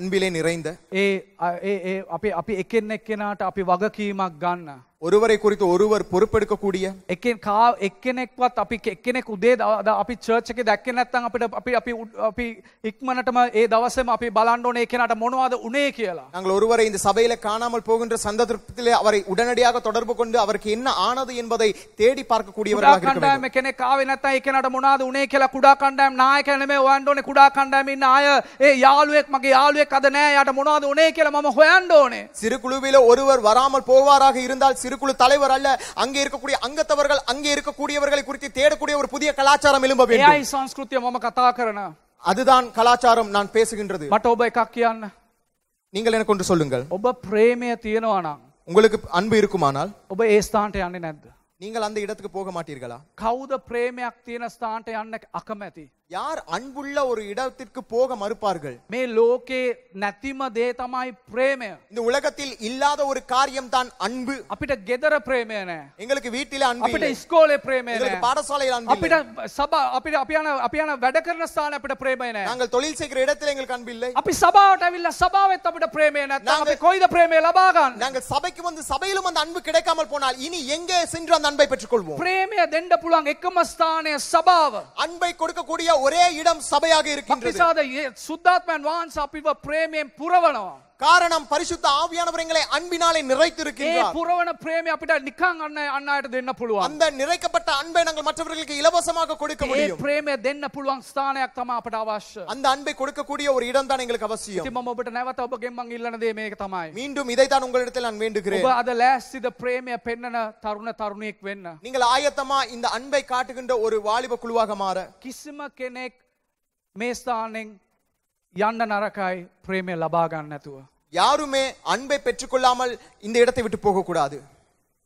අන්බිලේ නිරයින්ද. ඒ ඒ ඒ අපි අපි එකෙන් එක්කෙනාට අපි වගකීමක් ගන්න. ஒருவரை குறித்து ஒருவர் பொறுப்பெடுக்கக்கூடிய එකෙන් කා එක්කෙනෙක්වත් අපි එක්කෙනෙක් උදේ දවස අපි චර්ච් එකේ දැක්කේ නැත්නම් අපිට අපි අපි අපි ඉක්මනටම ඒ දවසේම අපි බලන්න ඕනේ කෙනාට මොනවද උනේ කියලා. நாங்கள் ஒருவரை இந்த சபையில காணாமல் போகின்ற சந்தர்ப்பத்திலே அவரை உடனடியாக தொடர்பு கொண்டு அவருக்கு என்ன ஆனது என்பதை தேடி பார்க்கக்கூடியவர்களாக இருக்க வேண்டும். කණ්ඩායම කෙනෙක් ආවේ නැත්නම් ඒ කෙනාට මොනවද උනේ කියලා කුඩා කණ්ඩායම් නායකයා නෙමෙයි හොයන්න ඕනේ කුඩා කණ්ඩායම ඉන්න අය ඒ යාළුවෙක් මගේ යාළුවෙක් අද නෑ යාට මොනවද උනේ කියලා මම හොයන්න ඕනේ. சிறு குழுவில ஒருவர் வராமல் போவாராக இருந்தால் சிறு திருக்குழு தலைவர் அல்ல அங்கே இருக்கக்கூடிய அங்கத்தவர்கள் அங்கே இருக்கக்கூடியவர்களை குறித்து தேடக்கூடிய ஒரு புதிய கலாச்சாரம் எழும்ப வேண்டும் அதுதான் கலாச்சாரம் நான் பேசுகின்றது මට ඔබ එකක් நீங்கள் எனக்கு ஒன்று சொல்லுங்கள் ஒப்ப பிரேமය தீனவானா உங்களுக்கு அன்பு இருக்குமானால் ஒப்ப ඒ ස්ථානට நீங்கள் அந்த இடத்துக்கு போக மாட்டீர்களா கௌத பிரேமයක් තියෙන ස්ථානට යන්න யார் அன்புள்ள ஒரு இடத்திற்கு போக மறுப்பார்கள் மே லோகே நத்திம தேதமாய் பிரேம இந்த உலகத்தில் இல்லாத ஒரு காரியம் தான் அன்பு அப்பிட்ட கெதர ප්‍රේමය எங்களுக்கு வீட்டில அன்பு அப்பிட்ட ஸ்கூலே பிரேமය නෑ பாடசாலையில அன்பு அப்பிட்ட சபா அப்பிட்ட අපි යන අපි ஸ்தான அப்பிட்ட කරන நாங்கள் தொழில் செய்கிற இடத்துல எங்களுக்கு அன்பு இல்லை அப்பி சபாவட்ட இல்ல சபாවෙත් අපිට பிரேමය නැත්නම් අපි කොයිද பிரேමය ලබා நாங்கள் சபைக்கு வந்து சபையிலும் அந்த அன்பு கிடைக்காமல் போனால் இனி எங்கே சென்று அந்த அன்பை பெற்றுக்கொள்வோம் பிரேமே தெண்ட පුළුවන් எக்கமஸ்தானே சபாவ සබාව அன்பை கொடுக்கக்கூடிய ஒரே இடம் சபையாக இருக்கின்றது சுத்தாத்மன் வான்ஸ் அப்பிவ பிரேமே புறவனம் காரணம் பரிசுத்த ஆவியானவர் எங்களை அன்பினாலே நிறைத்திருக்கிறார் புறவன பிரேமி அந்த நிறைக்கப்பட்ட அன்பை நாங்கள் மற்றவர்களுக்கு இலவசமாக கொடுக்க முடியும் பிரேமය அந்த அன்பை கொடுக்கக்கூடிய ஒரு இடம் தான் எங்களுக்கு அவசியம் ඉතින් මම ඔබට නැවත மீண்டும் இதை தான் உங்களிடத்தில் நான் வேண்டுகிறேன் ඔබ අද ලෑස්තිද பிரேමය පෙන්වන தருண තරුණියෙක් நீங்கள் ஆயத்தமா இந்த அன்பை காட்டுகின்ற ஒரு வாலிப குழுவாக மாற கிசும கெனேக் යන්න නරකයි ප්‍රේමය ලබා ගන්න නැතුව. யாருமே அன்பை பெற்றுக்கொள்ளாமல் இந்த இடத்தை விட்டு போக கூடாது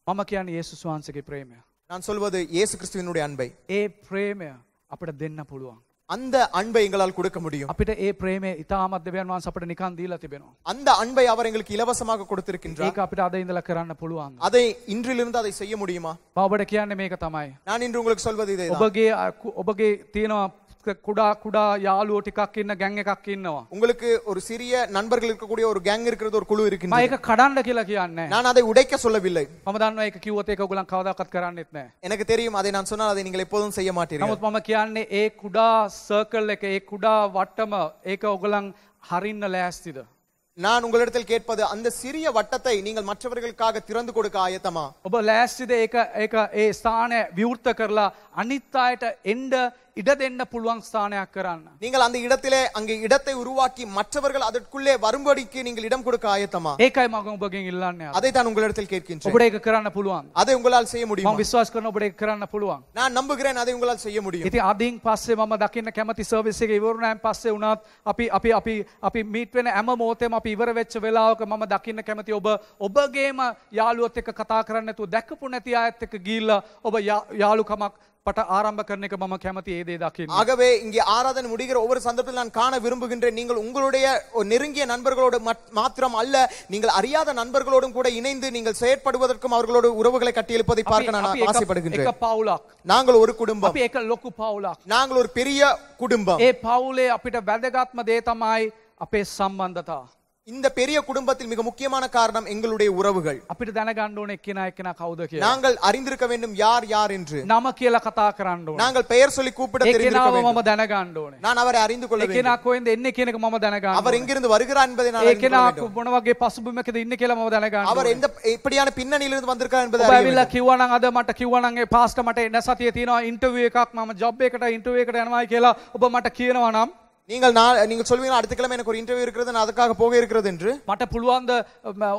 මම කියන්නේ යේසුස් ප්‍රේමය. நான் சொல்வது இயேசு கிறிஸ்துவினுடைய அன்பை දෙන්න පුළුවන්. அந்த அன்பை எங்களால் கொடுக்க முடியும் අපිට ඒ பிரேமே ඉතාමත් දෙවියන් වහන්සේ අපට නිකන් දීලා තිබෙනවා. அந்த அன்பை அவர் எங்களுக்கு இலவசமாக கொடுத்திருக்கின்றார் ඒක අපිට අද ඉඳලා කරන්න පුළුවන්. அதை இன்றிலிருந்து அதை செய்ய முடியுமா? මම කියන්නේ මේක තමයි. நான் இன்று உங்களுக்கு சொல்வது இதேதான். ඔබගේ ඔබගේ තියෙනවා குடா குடா யாழோ டிக்கக் இன்ன கேங் එකක් ඉන්නවා உங்களுக்கு ஒரு சிறிய நண்பர்கள் இருக்கக்கூடிய ஒரு கேங் இருக்கிறது ஒரு குழு இருக்கு நான் இத கடන්න කියලා நான் அதை உடைக்க சொல்லவில்லை මම දන්නවා ඒක කිව්වොත් ඒක ඔයගලන් எனக்கு தெரியும் அதை நான் சொன்னால் அதை நீங்கள் எப்போதும் செய்ய மாட்டீர்கள் නමුත් මම ஏ குடா කුඩා ஏ குடா ඒ කුඩා වටම ඒක ඔයගලන් හරින්න நான் உங்களிடத்தில் கேட்பது அந்த சிறிய வட்டத்தை நீங்கள் மற்றவர்களுக்காக திறந்து கொடுக்க ஆயத்தமா ඔබ ලෑස්තිද ஏக ஏக ஏ ஸ்தான විවෘත කරලා අනිත් අයට இட දෙන්න පුළුවන් ස්ථානයක් කරන්න. நீங்கள் அந்த இடத்திலே அங்கே இடத்தை உருவாக்கி மற்றவர்கள் அதற்குள்ளே வரும்படிக்கு நீங்கள் இடம் கொடுக்க ஆயத்தமா? ඒකයි මම ඔබගෙන් ඉල්ලන්නේ. அதை தான் உங்களிடத்தில் கேட்கின்றேன். ඔබට ඒක කරන්න පුළුවන්. அதை உங்களால் செய்ய முடியுமா? මම විශ්වාස කරනවා ඔබට ඒක කරන්න පුළුවන්. நான் நம்புகிறேன் அதை உங்களால் செய்ய முடியும். ඉතින් අදින් පස්සේ මම දකින්න කැමති සර්විස් එක ඉවර වුණාන් පස්සේ වුණත් අපි අපි අපි අපි මීට් වෙන හැම මොහොතේම අපි ඉවර වෙච්ච වෙලාවක මම දකින්න කැමති ඔබ ඔබගේම යාළුවොත් එක්ක කතා කරන්න නැතුව දැකපු නැති අයත් එක්ක ගිහිල්ලා ඔබ යාළුකමක් பட்ட ஆரம்ப கர்ணிக்க மம கேமதி ஏதே தாக்கின் ஆகவே இங்கே ஆராதனை முடிகிற ஒவ்வொரு சந்தர்ப்பத்தில் நான் காண விரும்புகின்றேன் நீங்கள் உங்களுடைய நெருங்கிய நண்பர்களோடு மாத்திரம் அல்ல நீங்கள் அறியாத நண்பர்களோடும் கூட இணைந்து நீங்கள் செயற்படுவதற்கும் அவர்களோடு உறவுகளை கட்டியெழுப்பதை பார்க்க நான் ஆசைப்படுகின்றேன் நாங்கள் ஒரு குடும்பம் நாங்கள் ஒரு பெரிய குடும்பம் ஏ பாவுலே அப்பிட்ட வேதகாத்ம தே தமாய் අපේ இந்த பெரிய குடும்பத்தில் மிக முக்கியமான காரணம் எங்களுடைய உறவுகள் அப்படி தனகாண்டோன் எக்கினாய்க்கினா கவுதகி நாங்கள் அறிந்திருக்க வேண்டும் யார் யார் என்று நமக்கியல கதாக்கிறாண்டோ நாங்கள் பெயர் சொல்லி கூப்பிட தெரிஞ்சிருக்க நான் அவரை அறிந்து கொள்ள எக்கினா கோயந்த இன்னைக்கு எனக்கு மம அவர் இங்கிருந்து வருகிறார் என்பதை நான் எக்கினா உணவகை பசுபு இன்னைக்கு மம தனகா அவர் எந்த இப்படியான பின்னணியில் இருந்து வந்திருக்கார் என்பதை இல்ல கியூவானாங்க அதை மட்ட கியூவானாங்க என்ன சத்திய தீனா இன்டர்வியூ காக்க மாம ஜாப் கேட்டா இன்டர்வியூ கேட்டா என்ன வாய்க்கையில ஒப்ப மட்ட வேணாம் நீங்கள் நான் நீங்கள் சொல்வீங்க அடுத்த கிழமை எனக்கு ஒரு இன்டர்வியூ இருக்கிறது நான் அதுக்காக போக இருக்கிறது என்று மற்ற புழுவாந்த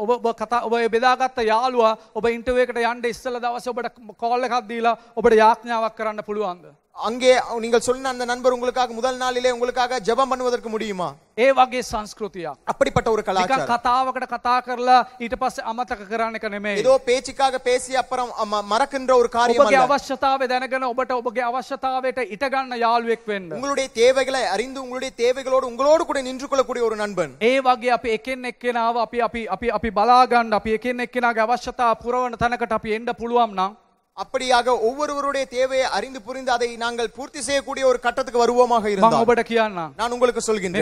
ஒப்ப கதா ஒப்ப பிதாகாத்த யாழ்வா ஒப்ப இன்டர்வியூ கிட்ட யாண்டை இஸ்தல தவசை ஒப்பட கோல உபட ஒப்பட யாக்ஞா வக்கிறான்னு புழுவாங்க அங்கே நீங்கள் சொன்ன அந்த நண்பர் உங்களுக்காக முதல் நாளிலே உங்களுக்காக ஜெபம் பண்ணுவதற்கு முடியுமா ஏ වගේ සංස්කෘතියක් அப்படிப்பட்ட ஒரு கலாச்சாரம் கதாவකට කතා කරලා ඊට පස්සේ අමතක කරන්න ஏதோ பேச்சுக்காக பேசி அப்புறம் மறக்கின்ற ஒரு காரியம் அல்ல ඔබගේ අවශ්‍යතාවය දැනගෙන ඔබට ඔබගේ අවශ්‍යතාවයට ඉට ගන්න යාළුවෙක් වෙන්න உங்களுடைய தேவைகளை அறிந்து உங்களுடைய தேவைகளோடு உங்களோடு கூட நின்று கொள்ளக்கூடிய ஒரு நண்பன் ஏ වගේ අපි එකෙන් එක්කෙනාව අපි අපි අපි අපි බලා ගන්න අපි එකෙන් එක්කෙනාගේ අවශ්‍යතාව පුරවන තැනකට අපි அப்படியாக ஒவ்வொருவருடைய தேவையை அறிந்து புரிந்து அதை நாங்கள் பூர்த்தி செய்யக்கூடிய ஒரு கட்டத்துக்கு வருவோமாக இருந்தால் நான் உங்களுக்கு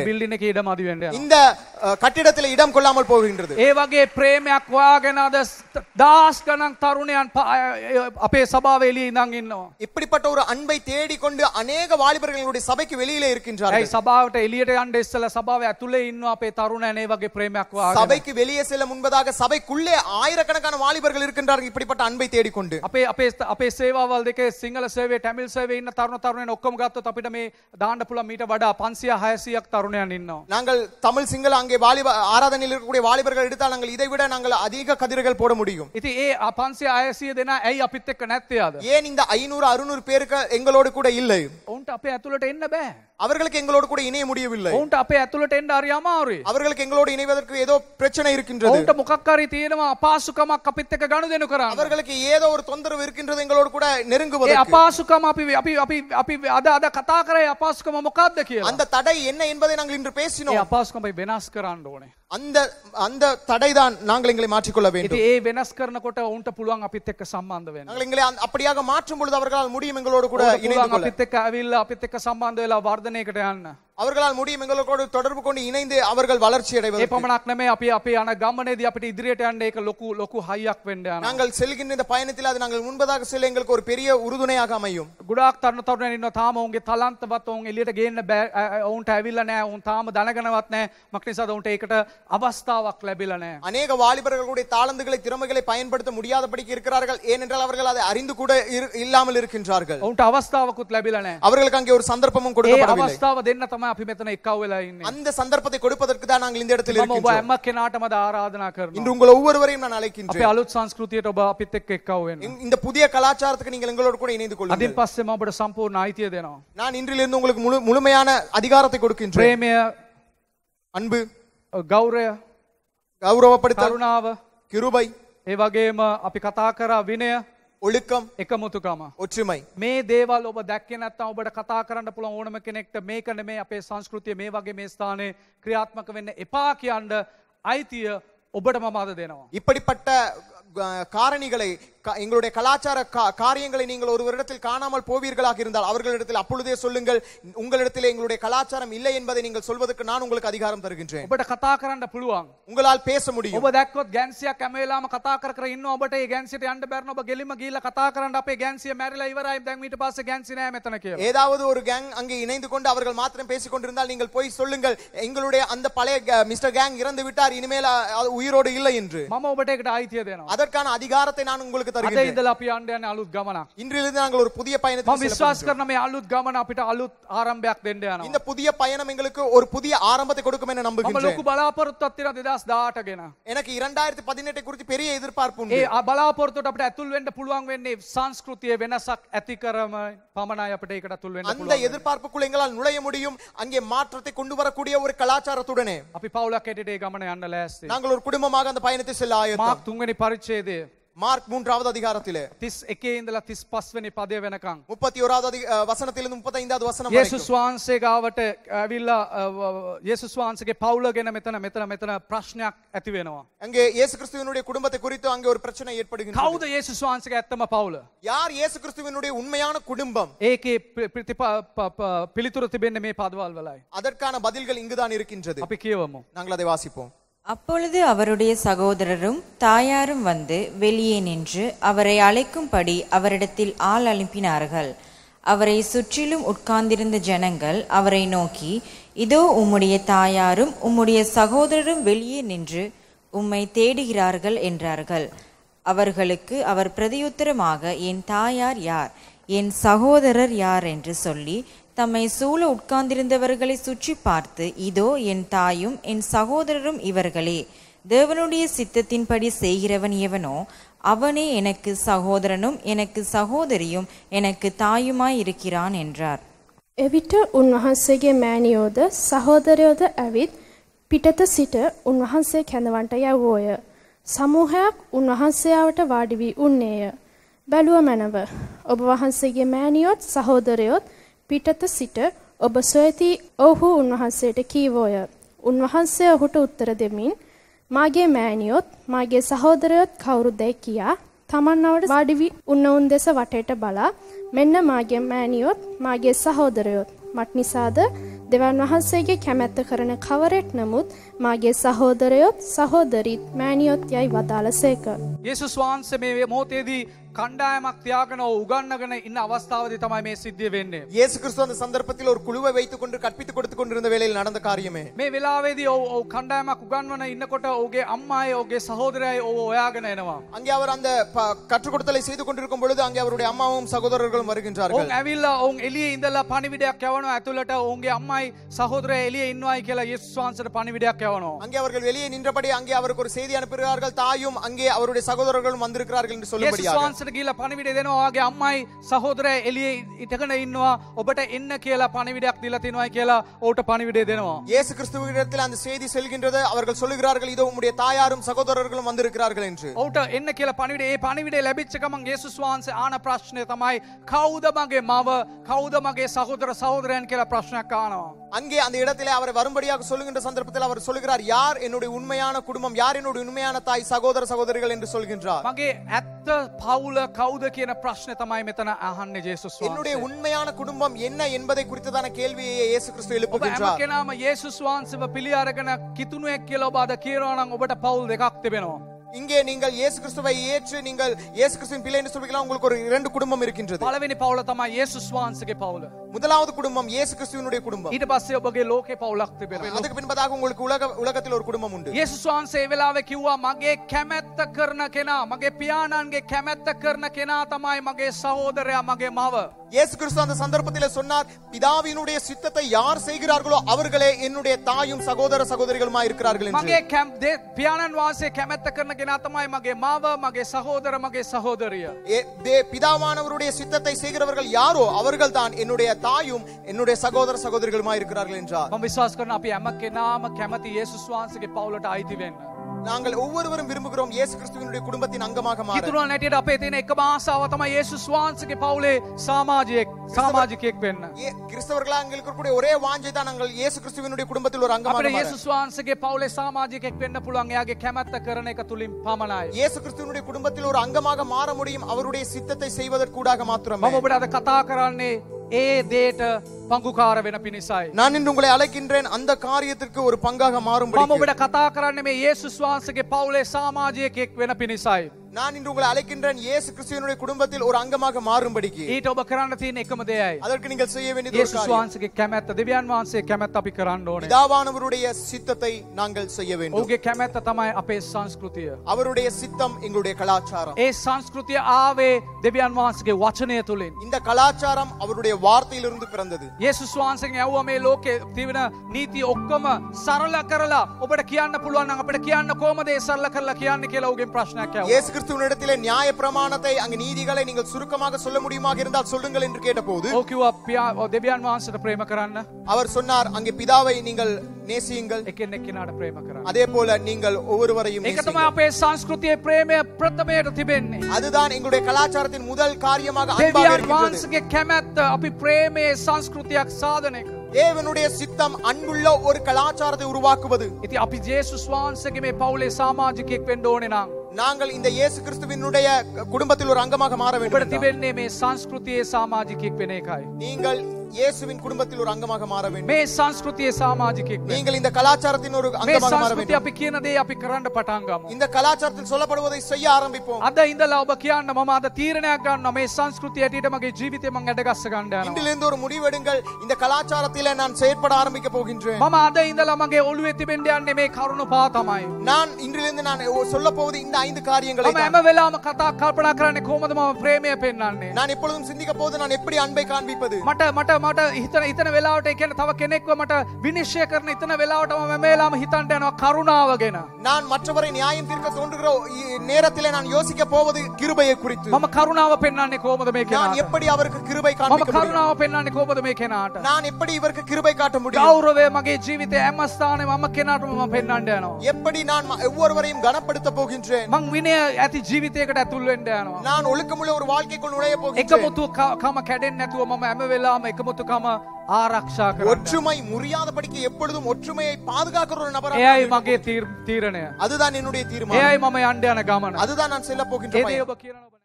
இந்த கட்டிடத்தில் இடம் கொள்ளாமல் போகின்றது இப்படிப்பட்ட ஒரு அன்பை தேடிக்கொண்டு அநேக வாலிபர்களுடைய சபைக்கு வெளியில இருக்கின்றார் சபாவிட்ட සභාවට එළියට යන්න ඉස්සලා සභාව ඇතුලේ ඉන්නවා අපේ තරුණයන් சபைக்கு வெளியே செல்ல முன்பதாக சபைக்குள்ளே ஆயிரக்கணக்கான வாலிபர்கள் இருக்கின்றார்கள் இப்படிப்பட்ட அன்பை தேடிக்கொண்டு அப்பே அப்பே අපේ සේවාවල් දෙකේ සිංහල සේවයේ ටැමිල් සේවයේ ඉන්න තරුණ තරුණයන් ඔක්කොම ගත්තොත් අපිට මේ දාන්න පුළුවන් මීට වඩා 500 600ක් තරුණයන් ඉන්නවා. நாங்கள் தமிழ் சிங்கள அங்கே வாலிப ஆராதனையில் இருக்கக்கூடிய வாலிபர்கள் எடுத்தால் நாங்கள் இதை விட நாங்கள் அதிக கதிர்கள் போட முடியும் ඉති ඒ පන්සි අයසිය දෙෙන ඇයි අපිත් එක්ක නැත්තයාද. ஏன் இந்த ஐநூறு அறுநூறு பேருக்கு எங்களோடு கூட இல்லை ඔවුන්ට අපේ ඇතුළට එන්න බෑ. அவர்களுக்கு எங்களோடு கூட இணைய முடியவில்லை ඔවුන්ට அப்பே ඇතුළට එන්න අරියාමාරුයි. அவர்களுக்கு எங்களோடு இணைவதற்கு ஏதோ பிரச்சனை இருக்கின்றது ඔවුන්ට මොකක්කාරි තියෙනවා අපාසුකමක් අපිත් එක්ක ගණු දෙනු அவர்களுக்கு ஏதோ ஒரு தொந்தரவு இருக்கின்றது எங்களோடு கூட நெருங்குவது அபாசுகம் அபி அபி அபி அபி அத அத කතා කරේ අපාසුකම මොකක්ද කියලා அந்த தடை என்ன என்பதை நாங்கள் இன்று பேசினோம் ඒ අපාසුකම වෙනස් කරන්න அந்த அந்த தடை தான் நாங்கள் எங்களை மாற்றிக்கொள்ள வேண்டும் ஏ වෙනස් கோட்ட உண்ட පුළුවන් අපිත් එක්ක සම්බන්ධ වෙන්න. நாங்கள் எங்களை அப்படியாக மாற்றும் பொழுது அவர்களால் முடியும் எங்களோடு கூட இணைந்து கொள்ள. අපිත් එක්ක ඇවිල්ලා අපිත් එක්ක සම්බන්ධ වෙලා වර්ධනයකට යන්න. அவர்களால் முடியும் எங்களோடு தொடர்பு கொண்டு இணைந்து அவர்கள் வளர்ச்சி அடைவது එපමණක් නෙමෙයි අපි අපේ යන ගමනේදී අපිට ඉදිරියට යන්න ඒක ලොකු ලොකු හයියක් වෙන්න යනවා. நாங்கள் செல்கின்ற இந்த பயணத்தில் அது நாங்கள் முன்பதாக செல்ல எங்களுக்கு ஒரு பெரிய உறுதுணையாக அமையும். ගොඩාක් තරුණ තරුණයන් ඉන්නවා තාම ඔවුන්ගේ තලන්තවත් ඔවුන් එළියට ගේන්න බෑ ඔවුන්ට ඇවිල්ලා නෑ ඔවුන් තාම දැනගෙනවත් නෑ මක් නිසාද ඔවුන්ට ඒකට අවස්ථාවක් ලැබිලා නෑ. අනේක வாலிபர்களுடைய தாளந்துகளை திறமைகளை பயன்படுத்த முடியாதபடிக்கு இருக்கிறார்கள் ஏனென்றால் அவர்கள் அதை அறிந்து கூட இல்லாமல் இருக்கின்றார்கள். ඔවුන්ට අවස්ථාවකුත් ලැබිලා නෑ. அவர்களுக்கு அங்கே ஒரு சந்தர்ப்பமும் கொடுக்கப்படவில்லை. ඒ என்ன දෙන්න அந்த சந்தர்ப்பத்தை கொடுப்பதற்கு தான் நாங்கள் இந்த இன்று உங்கள் ஒவ்வொருவரையும் நான் அழைக்கின்றேன். இந்த புதிய கலாச்சாரத்துக்கு நீங்கள் எங்களோடு கூட இணைந்து கொள்ளுங்கள். அதின் நான் இன்றிலிருந்து உங்களுக்கு முழுமையான அதிகாரத்தை கொடுக்கின்றேன். அன்பு கௌரය கிருபை ඒ ඔළුකම් එකමුතුකම ඔච්චුමයි මේ දේවල් ඔබ දැක්ක නැත්තම් ඔබට කතා කරන්න පුළුවන් ඕනම කෙනෙක්ට මේක නෙමේ අපේ සංස්කෘතිය මේ වගේ මේ ස්ථානයේ ක්‍රියාත්මක වෙන්න එපා කියන්න අයිතිය ඔබට මම අද දෙනවා. இப்படிப்பட்ட காரணிகளை எங்களுடைய கலாச்சார காரியங்களை நீங்கள் ஒருவரிடத்தில் காணாமல் போவீர்களாக இருந்தால் அவர்களிடத்தில் அப்பொழுதே சொல்லுங்கள் உங்களிடத்தில் எங்களுடைய கலாச்சாரம் இல்லை என்பதை நீங்கள் சொல்வதற்கு நான் உங்களுக்கு அதிகாரம் தருகின்றேன் ඔබට කතා කරන්න පුළුවන් உங்களால் பேச முடியும் ඔබ ஏதாவது ஒரு கேங் அங்கே இணைந்து கொண்டு அவர்கள் மாத்திரம் பேசிக் கொண்டிருந்தால் நீங்கள் போய் சொல்லுங்கள் எங்களுடைய அந்த பழைய மிஸ்டர் கேங் இறந்து விட்டார் இனிமேல் உயிரோடு இல்லை என்று மாமா அதற்கான அதிகாரத்தை நான் உங்களுக்கு අද ඉඳලා අපි යන්න යන இன்றிலிருந்து நாங்கள் ஒரு புதிய பயணத்தை மம் விசுவாஸ் கர்ன அலுத் கமன අපිට අලුත් ආරම්භයක් දෙන්න இந்த புதிய பயணம் எங்களுக்கு ஒரு புதிய ஆரம்பத்தை கொடுக்கும் என நம்புகின்றேன். மம் லොකු බලාපොරොත්තුවක් තියෙනවා 2018 ගැන. எனக்கு 2018 குறித்து பெரிய எதிர்பார்ப்பு உண்டு. ඒ බලාපොරොත්තුවට අපිට ඇතුල් වෙන්න පුළුවන් වෙන්නේ සංස්කෘතියේ වෙනසක් ඇති කරම පමණයි අපිට ඒකට ඇතුල් அந்த எதிர்பார்ப்புக்குள் எங்களால் நுழைய முடியும். அங்கே மாற்றத்தை கொண்டு வரக்கூடிய ஒரு கலாச்சாரத்துடனே. அப்படி பவுலா හැටියට ඒ ගමන நாங்கள் ஒரு குடும்பமாக அந்த பயணத்தை செல்ல ஆயத்தம். මාක් තුන්වෙනි පරිච්ඡේදය மார்க் மூன்றாவது அதிகாரத்திலே திஸ் එකේ ඉඳලා 35 වෙනි පදය වෙනකන් 31வது வசனத்திலிருந்து 35வது வசனம் வரைக்கும் இயேசுஸ் වහන්සේ ගාවට ඇවිල්ලා இயேசுஸ் වහන්සේගේ පවුල ගැන මෙතන මෙතන මෙතන ප්‍රශ්නයක් ඇති වෙනවා. அங்கே இயேசு கிறிஸ்துவினுடைய குடும்பத்தை குறித்து அங்கே ஒரு பிரச்சனை ஏற்படுகிறது. කවුද இயேசுස් වහන්සේගේ ඇත්තම පවුල? யார் இயேசு கிறிஸ்துவினுடைய உண்மையான குடும்பம்? ඒකේ පිළිතුර තිබෙන්නේ මේ පදවල් වලයි. அதற்கான பதில்கள் இங்குதான் இருக்கின்றது. අපි කියවමු. நாங்கள் அதை வாசிப்போம். அப்பொழுது அவருடைய சகோதரரும் தாயாரும் வந்து வெளியே நின்று அவரை அழைக்கும்படி அவரிடத்தில் ஆள் அனுப்பினார்கள் அவரை சுற்றிலும் உட்கார்ந்திருந்த ஜனங்கள் அவரை நோக்கி இதோ உம்முடைய தாயாரும் உம்முடைய சகோதரரும் வெளியே நின்று உம்மை தேடுகிறார்கள் என்றார்கள் அவர்களுக்கு அவர் பிரதியுத்தரமாக என் தாயார் யார் என் சகோதரர் யார் என்று சொல்லி தம்மை சூழ உட்கார்ந்திருந்தவர்களை சுற்றி பார்த்து இதோ என் தாயும் என் சகோதரரும் இவர்களே தேவனுடைய சித்தத்தின்படி செய்கிறவன் எவனோ அவனே எனக்கு சகோதரனும் எனக்கு சகோதரியும் எனக்கு தாயுமாய் இருக்கிறான் என்றார் එවිට උන්වහන්සේගේ මෑණියෝද සහෝදරයෝද ඇවිත් පිටත සිට උන්වහන්සේ කැඳවන්ට යවෝය. සමූහයක් උන්වහන්සයාවට වාඩි වී උන්නේය. බැලුව මැනව. ඔබ වහන්සේගේ මෑණියොත් සහෝදරයොත් පිටත සිට ඔබ සොයති ඔහු උන්වහන්සේට කීවෝය. උන්වහන්සේ ඔහුට උත්තර දෙමින් මාගේ මෑණියොත් මාගේ සහෝදරයොත් කවුරුදැයි කියා තමන් අවට වාඩි වී උන්නවුන් දෙස වටේට බලා මෙන්න මාගේ මෑණියොත් මාගේ සහෝදරයොත් මට නිසාද දෙවන් වහන්සේගේ කැමැත්ත කරන කවරෙක් නමුත් මාගේ සහෝදරයොත් සහෝදරීත් මෑණියොත් යයි වදාළසේක. යේසුස් වහන්සේ මේ මොහොතේදී கண்டாயமாக தியாகனோ உகன்னகன இன்ன அவஸ்தாவதி தமாய் மே சித்திய வேண்டே இயேசு கிறிஸ்து அந்த சந்தர்ப்பத்தில் ஒரு குழுவை வைத்துக் கொண்டு கற்பித்துக் கொடுத்து கொண்டிருந்த வேளையில் நடந்த காரியமே மே விழாவேதி ஓ ஓ கண்டாயமாக உகன்வன இன்ன கொட்ட ஓகே அம்மாய் ஓகே சகோதராய் ஓ ஓயாகன எனவா அங்கே அவர் அந்த கற்றுக் கொடுத்தலை செய்து கொண்டிருக்கும் பொழுது அங்கே அவருடைய அம்மாவும் சகோதரர்களும் வருகின்றார்கள் ஓங் அவில்ல ஓங் எலியே இந்தல பணிவிடையாக கேவனோ அத்துலட்ட ஓங்கே அம்மாய் சகோதர எலியே இன்வாய் கேல இயேசு சுவான்சர் பணிவிடையாக கேவனோ அங்கே அவர்கள் வெளியே நின்றபடி அங்கே அவருக்கு ஒரு செய்தி அனுப்புகிறார்கள் தாயும் அங்கே அவருடைய சகோதரர்களும் வந்திருக்கிறார்கள் என்று சொல்லும்படியாக පස්සට ගිල පණවිඩ දෙනවාගේ අම්මයි සහෝදර එලිය ඉටකන ඉන්නවා ඔබට එන්න කියලා பணவிடයක් தில தினவாய் කියලා ஓட்ட பணவிடே දෙනවා இயேசு கிறிஸ்துவின் இடத்தில் அந்த செய்தி செல்கின்றது அவர்கள் சொல்கிறார்கள் இதோ உம்முடைய தாயாரும் சகோதரர்களும் வந்திருக்கிறார்கள் என்று ஓட்ட என்ன கேல பணிவிட ஏ பணிவிட லபிச்ச ගමන් இயேசு சுவாம்சே ஆன பிரச்சனை තමයි கவுத மகே மவ கவுத மகே சகோதர சகோதரன் கேல பிரச்சனை காணோ அங்கே அந்த இடத்திலே அவர் வரும்படியாக சொல்லுகின்ற சந்தர்ப்பத்தில் அவர் சொல்கிறார் யார் என்னுடைய உண்மையான குடும்பம் யார் என்னுடைய உண்மையான தாய் சகோதர சகோதரிகள் என்று சொல்கின்றார் மகே ඇත්ත පවුල කවුද කියන ප්‍රශ්න තමයි මෙතන අහන්න ජේසුස් என்னுடைய உண்மையான குடும்பம் என்ன என்பதை குறித்ததான கேள்வியை இயேசு கிறிஸ்து எழுப்புகின்றார் ඔබ කෙනාම යේසුස් වහන්සේව පිළි අරගෙන කිතුණුවෙක් කියලා ඔබ අද කියනවා නම් ඔබට පවුල් දෙකක් තිබෙනවා இங்கே நீங்கள் இயேசு கிறிஸ்துவை ஏற்று நீங்கள் இயேசு கிறிஸ்துவின் பிள்ளை என்று சொல்வீங்களா உங்களுக்கு ஒரு இரண்டு குடும்பம் இருக்கின்றது පළවෙනි பவுல තමයි இயேசு වහන්සේගේ பவுல முதலாவது குடும்பம் இயேசு கிறிஸ்துவினுடைய குடும்பம். இது පස්සේ ඔබගේ லோகே පවුලක් තිබෙනවා. அதுக்கு பின்பதாக உங்களுக்கு உலக உலகத்தில் ஒரு குடும்பம் உண்டு. இயேசு වහන්සේ ඒ වෙලාවේ කිව්වා මගේ කැමැත්ත කරන කෙනා, මගේ පියාණන්ගේ කැමැත්ත කරන කෙනා තමයි மகே සහෝදරයා, මගේ இயேசு கிறிஸ்து அந்த சந்தர்ப்பத்தில் சொன்னார் பிதாவினுடைய சித்தத்தை யார் செய்கிறார்களோ அவர்களே என்னுடைய தாயும் சகோதர சகோதரிகளுமா இருக்கிறார்கள் මගේ කැම් පියාණන් වහන්සේ කැමැත්ත කරන කෙනා තමයි මගේ මාව මගේ සහෝදර මගේ සහෝදරිය தே பிதாவானவருடைய சித்தத்தை செய்கிறவர்கள் யாரோ அவர்கள் தான் என்னுடைய தாயும் என்னுடைய சகோதர சகோதரிகளுமா இருக்கிறார்கள் என்றார் මම විශ්වාස කරනවා අපි நாம කෙනාම කැමති යේසුස් වහන්සේගේ පවුලට நாங்கள் ஒவ்வொருவரும் விரும்புகிறோம் இயேசு கிறிஸ்துவினுடைய குடும்பத்தின் அங்கமாக மாற. ඉතුරුවන් හැටියට අපේ තියෙන එකම ආසාව තමයි යේසුස් වහන්සේගේ පවුලේ සමාජියෙක් සමාජිකයෙක් වෙන්න. கிறிஸ்தவர்களா எங்களுக்கு கூட ஒரே வாஞ்சை தான் நாங்கள் இயேசு கிறிஸ்துவினுடைய குடும்பத்தில் ஒரு அங்கமாக மாற. இயேசு යේසුස් பவுலே පවුලේ கேக் වෙන්න පුළුවන් யாகே කැමැත්ත කරන එක තුලින් පමණයි. இயேசு கிறிஸ்துவினுடைய குடும்பத்தில் ஒரு அங்கமாக மாற முடியும் அவருடைய சித்தத்தை செய்வதற்கூடாக மாத்திரமே. මම ඔබට අද කතා කරන්නේ ඒ දේට பங்குகார වෙන පිණිසයි. நான் இன்று உங்களை அழைக்கின்றேன் அந்த காரியத்திற்கு ஒரு பங்காக மாறும்படி. මම ඔබට කතා කරන්නේ මේ යේසුස් වහන්සේගේ පවුලේ සමාජයකෙක් වෙන පිණිසයි. நான் இன்று உங்களை அழைக்கின்றேன் இயேசு கிறிஸ்துவினுடைய குடும்பத்தில் ஒரு அங்கமாக மாறும்படிக்கு ඊට ඔබ කරන්න තියෙන එකම දෙයයි அதற்கு நீங்கள் செய்ய வேண்டியது ஒரு இயேசுස් காரியம் වහන්සේගේ කැමැත්ත දෙවියන් වහන්සේ කැමැත්ත අපි කරන්න ඕනේ பிதாவானவருடைய சித்தத்தை நாங்கள் செய்ய வேண்டும் ඔහුගේ කැමැත්ත තමයි අපේ සංස්කෘතිය அவருடைய சித்தம் எங்களுடைய கலாச்சாரம் ඒ සංස්කෘතිය ආවේ දෙවියන් වහන්සේගේ වචනය තුලින් இந்த கலாச்சாரம் அவருடைய வார்த்தையிலிருந்து பிறந்தது යේසුස් වහන්සේ ඇව්වා මේ ලෝකේ තිබෙන නීති ඔක්කොම සරල කරලා ඔබට කියන්න පුළුවන් නම් අපිට කියන්න කොහොමද ඒ සරල කරලා කියන්නේ කියලා ඔහුගෙන් ප්‍රශ්නයක් ඇහුවා இயேசு கிறிஸ்துவனிடத்திலே நியாய பிரமாணத்தை அங்க நீதிகளை நீங்கள் சுருக்கமாக சொல்ல முடியுமா இருந்தால் சொல்லுங்கள் என்று கேட்டபோது ඕකිවා පියා දෙවියන් அவர் சொன்னார் அங்கே பிதாவை நீங்கள் நேசியுங்கள் அதே போல நீங்கள் ஒவ்வொருவரையும் அதுதான் எங்களுடைய கலாச்சாரத்தின் முதல் காரியமாக அன்பாக இருக்கிறது වහන්සගේ කැමැත්ත අපි தேவனுடைய சித்தம் அன்புள்ள ஒரு கலாச்சாரத்தை உருவாக்குவது இது அபி ජේසුස් වහන්සගේ මේ පවුලේ සාමාජිකයෙක් වෙන්න நாங்கள் இந்த இயேசு கிறிஸ்துவினுடைய குடும்பத்தில் ஒரு அங்கமாக மாற வேண்டும் நீங்கள் இயேசுவின் குடும்பத்தில் ஒரு அங்கமாக மாற வேண்டும் மே சாஸ்கிருதிய සමාජික நீங்கள் இந்த கலாச்சாரத்தின் ஒரு அங்கமாக மாற வேண்டும் අපි කියන දේ අපි කරන්න පටන් இந்த கலாச்சாரத்தில் சொல்லப்படுவதை செய்ய ஆரம்பிப்போம் අද ඉඳලා ඔබ කියන්න මම අද තීරණයක් ගන්නවා මේ සංස්කෘතිය ඇටියට මගේ ජීවිතේ මම ඇඩගස්ස ගන්න இந்த இன்றிலிருந்து ஒரு முடிவெடுங்கள் இந்த கலாச்சாரத்தில் நான் செயல்பட ஆரம்பிக்க போகின்றேன் மம அத இந்த லமகே ඔළුවේ තිබෙන්න மே கருண பாதமாய் පහ තමයි நான் இன்றிலிருந்து நான் சொல்ல போவது இந்த ஐந்து காரியங்களை මම හැම වෙලාවම කතා කල්පනා කරන්නේ කොහොමද මම ප්‍රේමය நான் இப்பொழுதும் சிந்திக்க போது நான் எப்படி அன்பை காண்பிப்பது மட்ட மட்ட මට හිතන ඉතන වෙලාවට එකන තව කෙනෙක්ව මට විනිශ්ෂය කරන ඉතන වෙලාවටම මෙමේලාම හිතන්ට යනවා කරුණාව ගෙන நான் மற்றவரை நியாயம் தீர்க்க தோன்றுகிற நேரத்தில் நான் யோசிக்க போவது கிருபையை குறித்து මම කරුණාව පෙන්වන්නේ කොහොමද මේ කෙනාට நான் எப்படி அவருக்கு கிருபை காட்ட முடியும் මම කරුණාව පෙන්වන්නේ කොහොමද මේ කෙනාට நான் எப்படி இவருக்கு கிருபை காட்ட முடியும் ගෞරවය මගේ ජීවිතයේ හැම ස්ථානෙම මම කෙනාටම මම පෙන්වන්න යනවා எப்படி நான் ஒவ்வொருவரையும் கனப்படுத்த போகின்றேன் මං විනය ඇති ජීවිතයකට ඇතුල් වෙන්න යනවා நான் ஒழுக்கமுள்ள ஒரு வாழ்க்கைக்குள் நுழைய போகின்றேன் එකමුතු කම කැඩෙන්නේ නැතුව මම හැම වෙලාවෙම එකමුතු එකමුතුකම ආරක්ෂා ஒற்றுமை முறியாதபடிக்கு எப்பொழுதும் ஒற்றுமையை பாதுகாக்கிற ஒரு நபராக එයයි මගේ තීරණය. அதுதான் என்னுடைய தீர்மானம். එයයි මම යන්න යන அதுதான் நான் செல்ல போகின்ற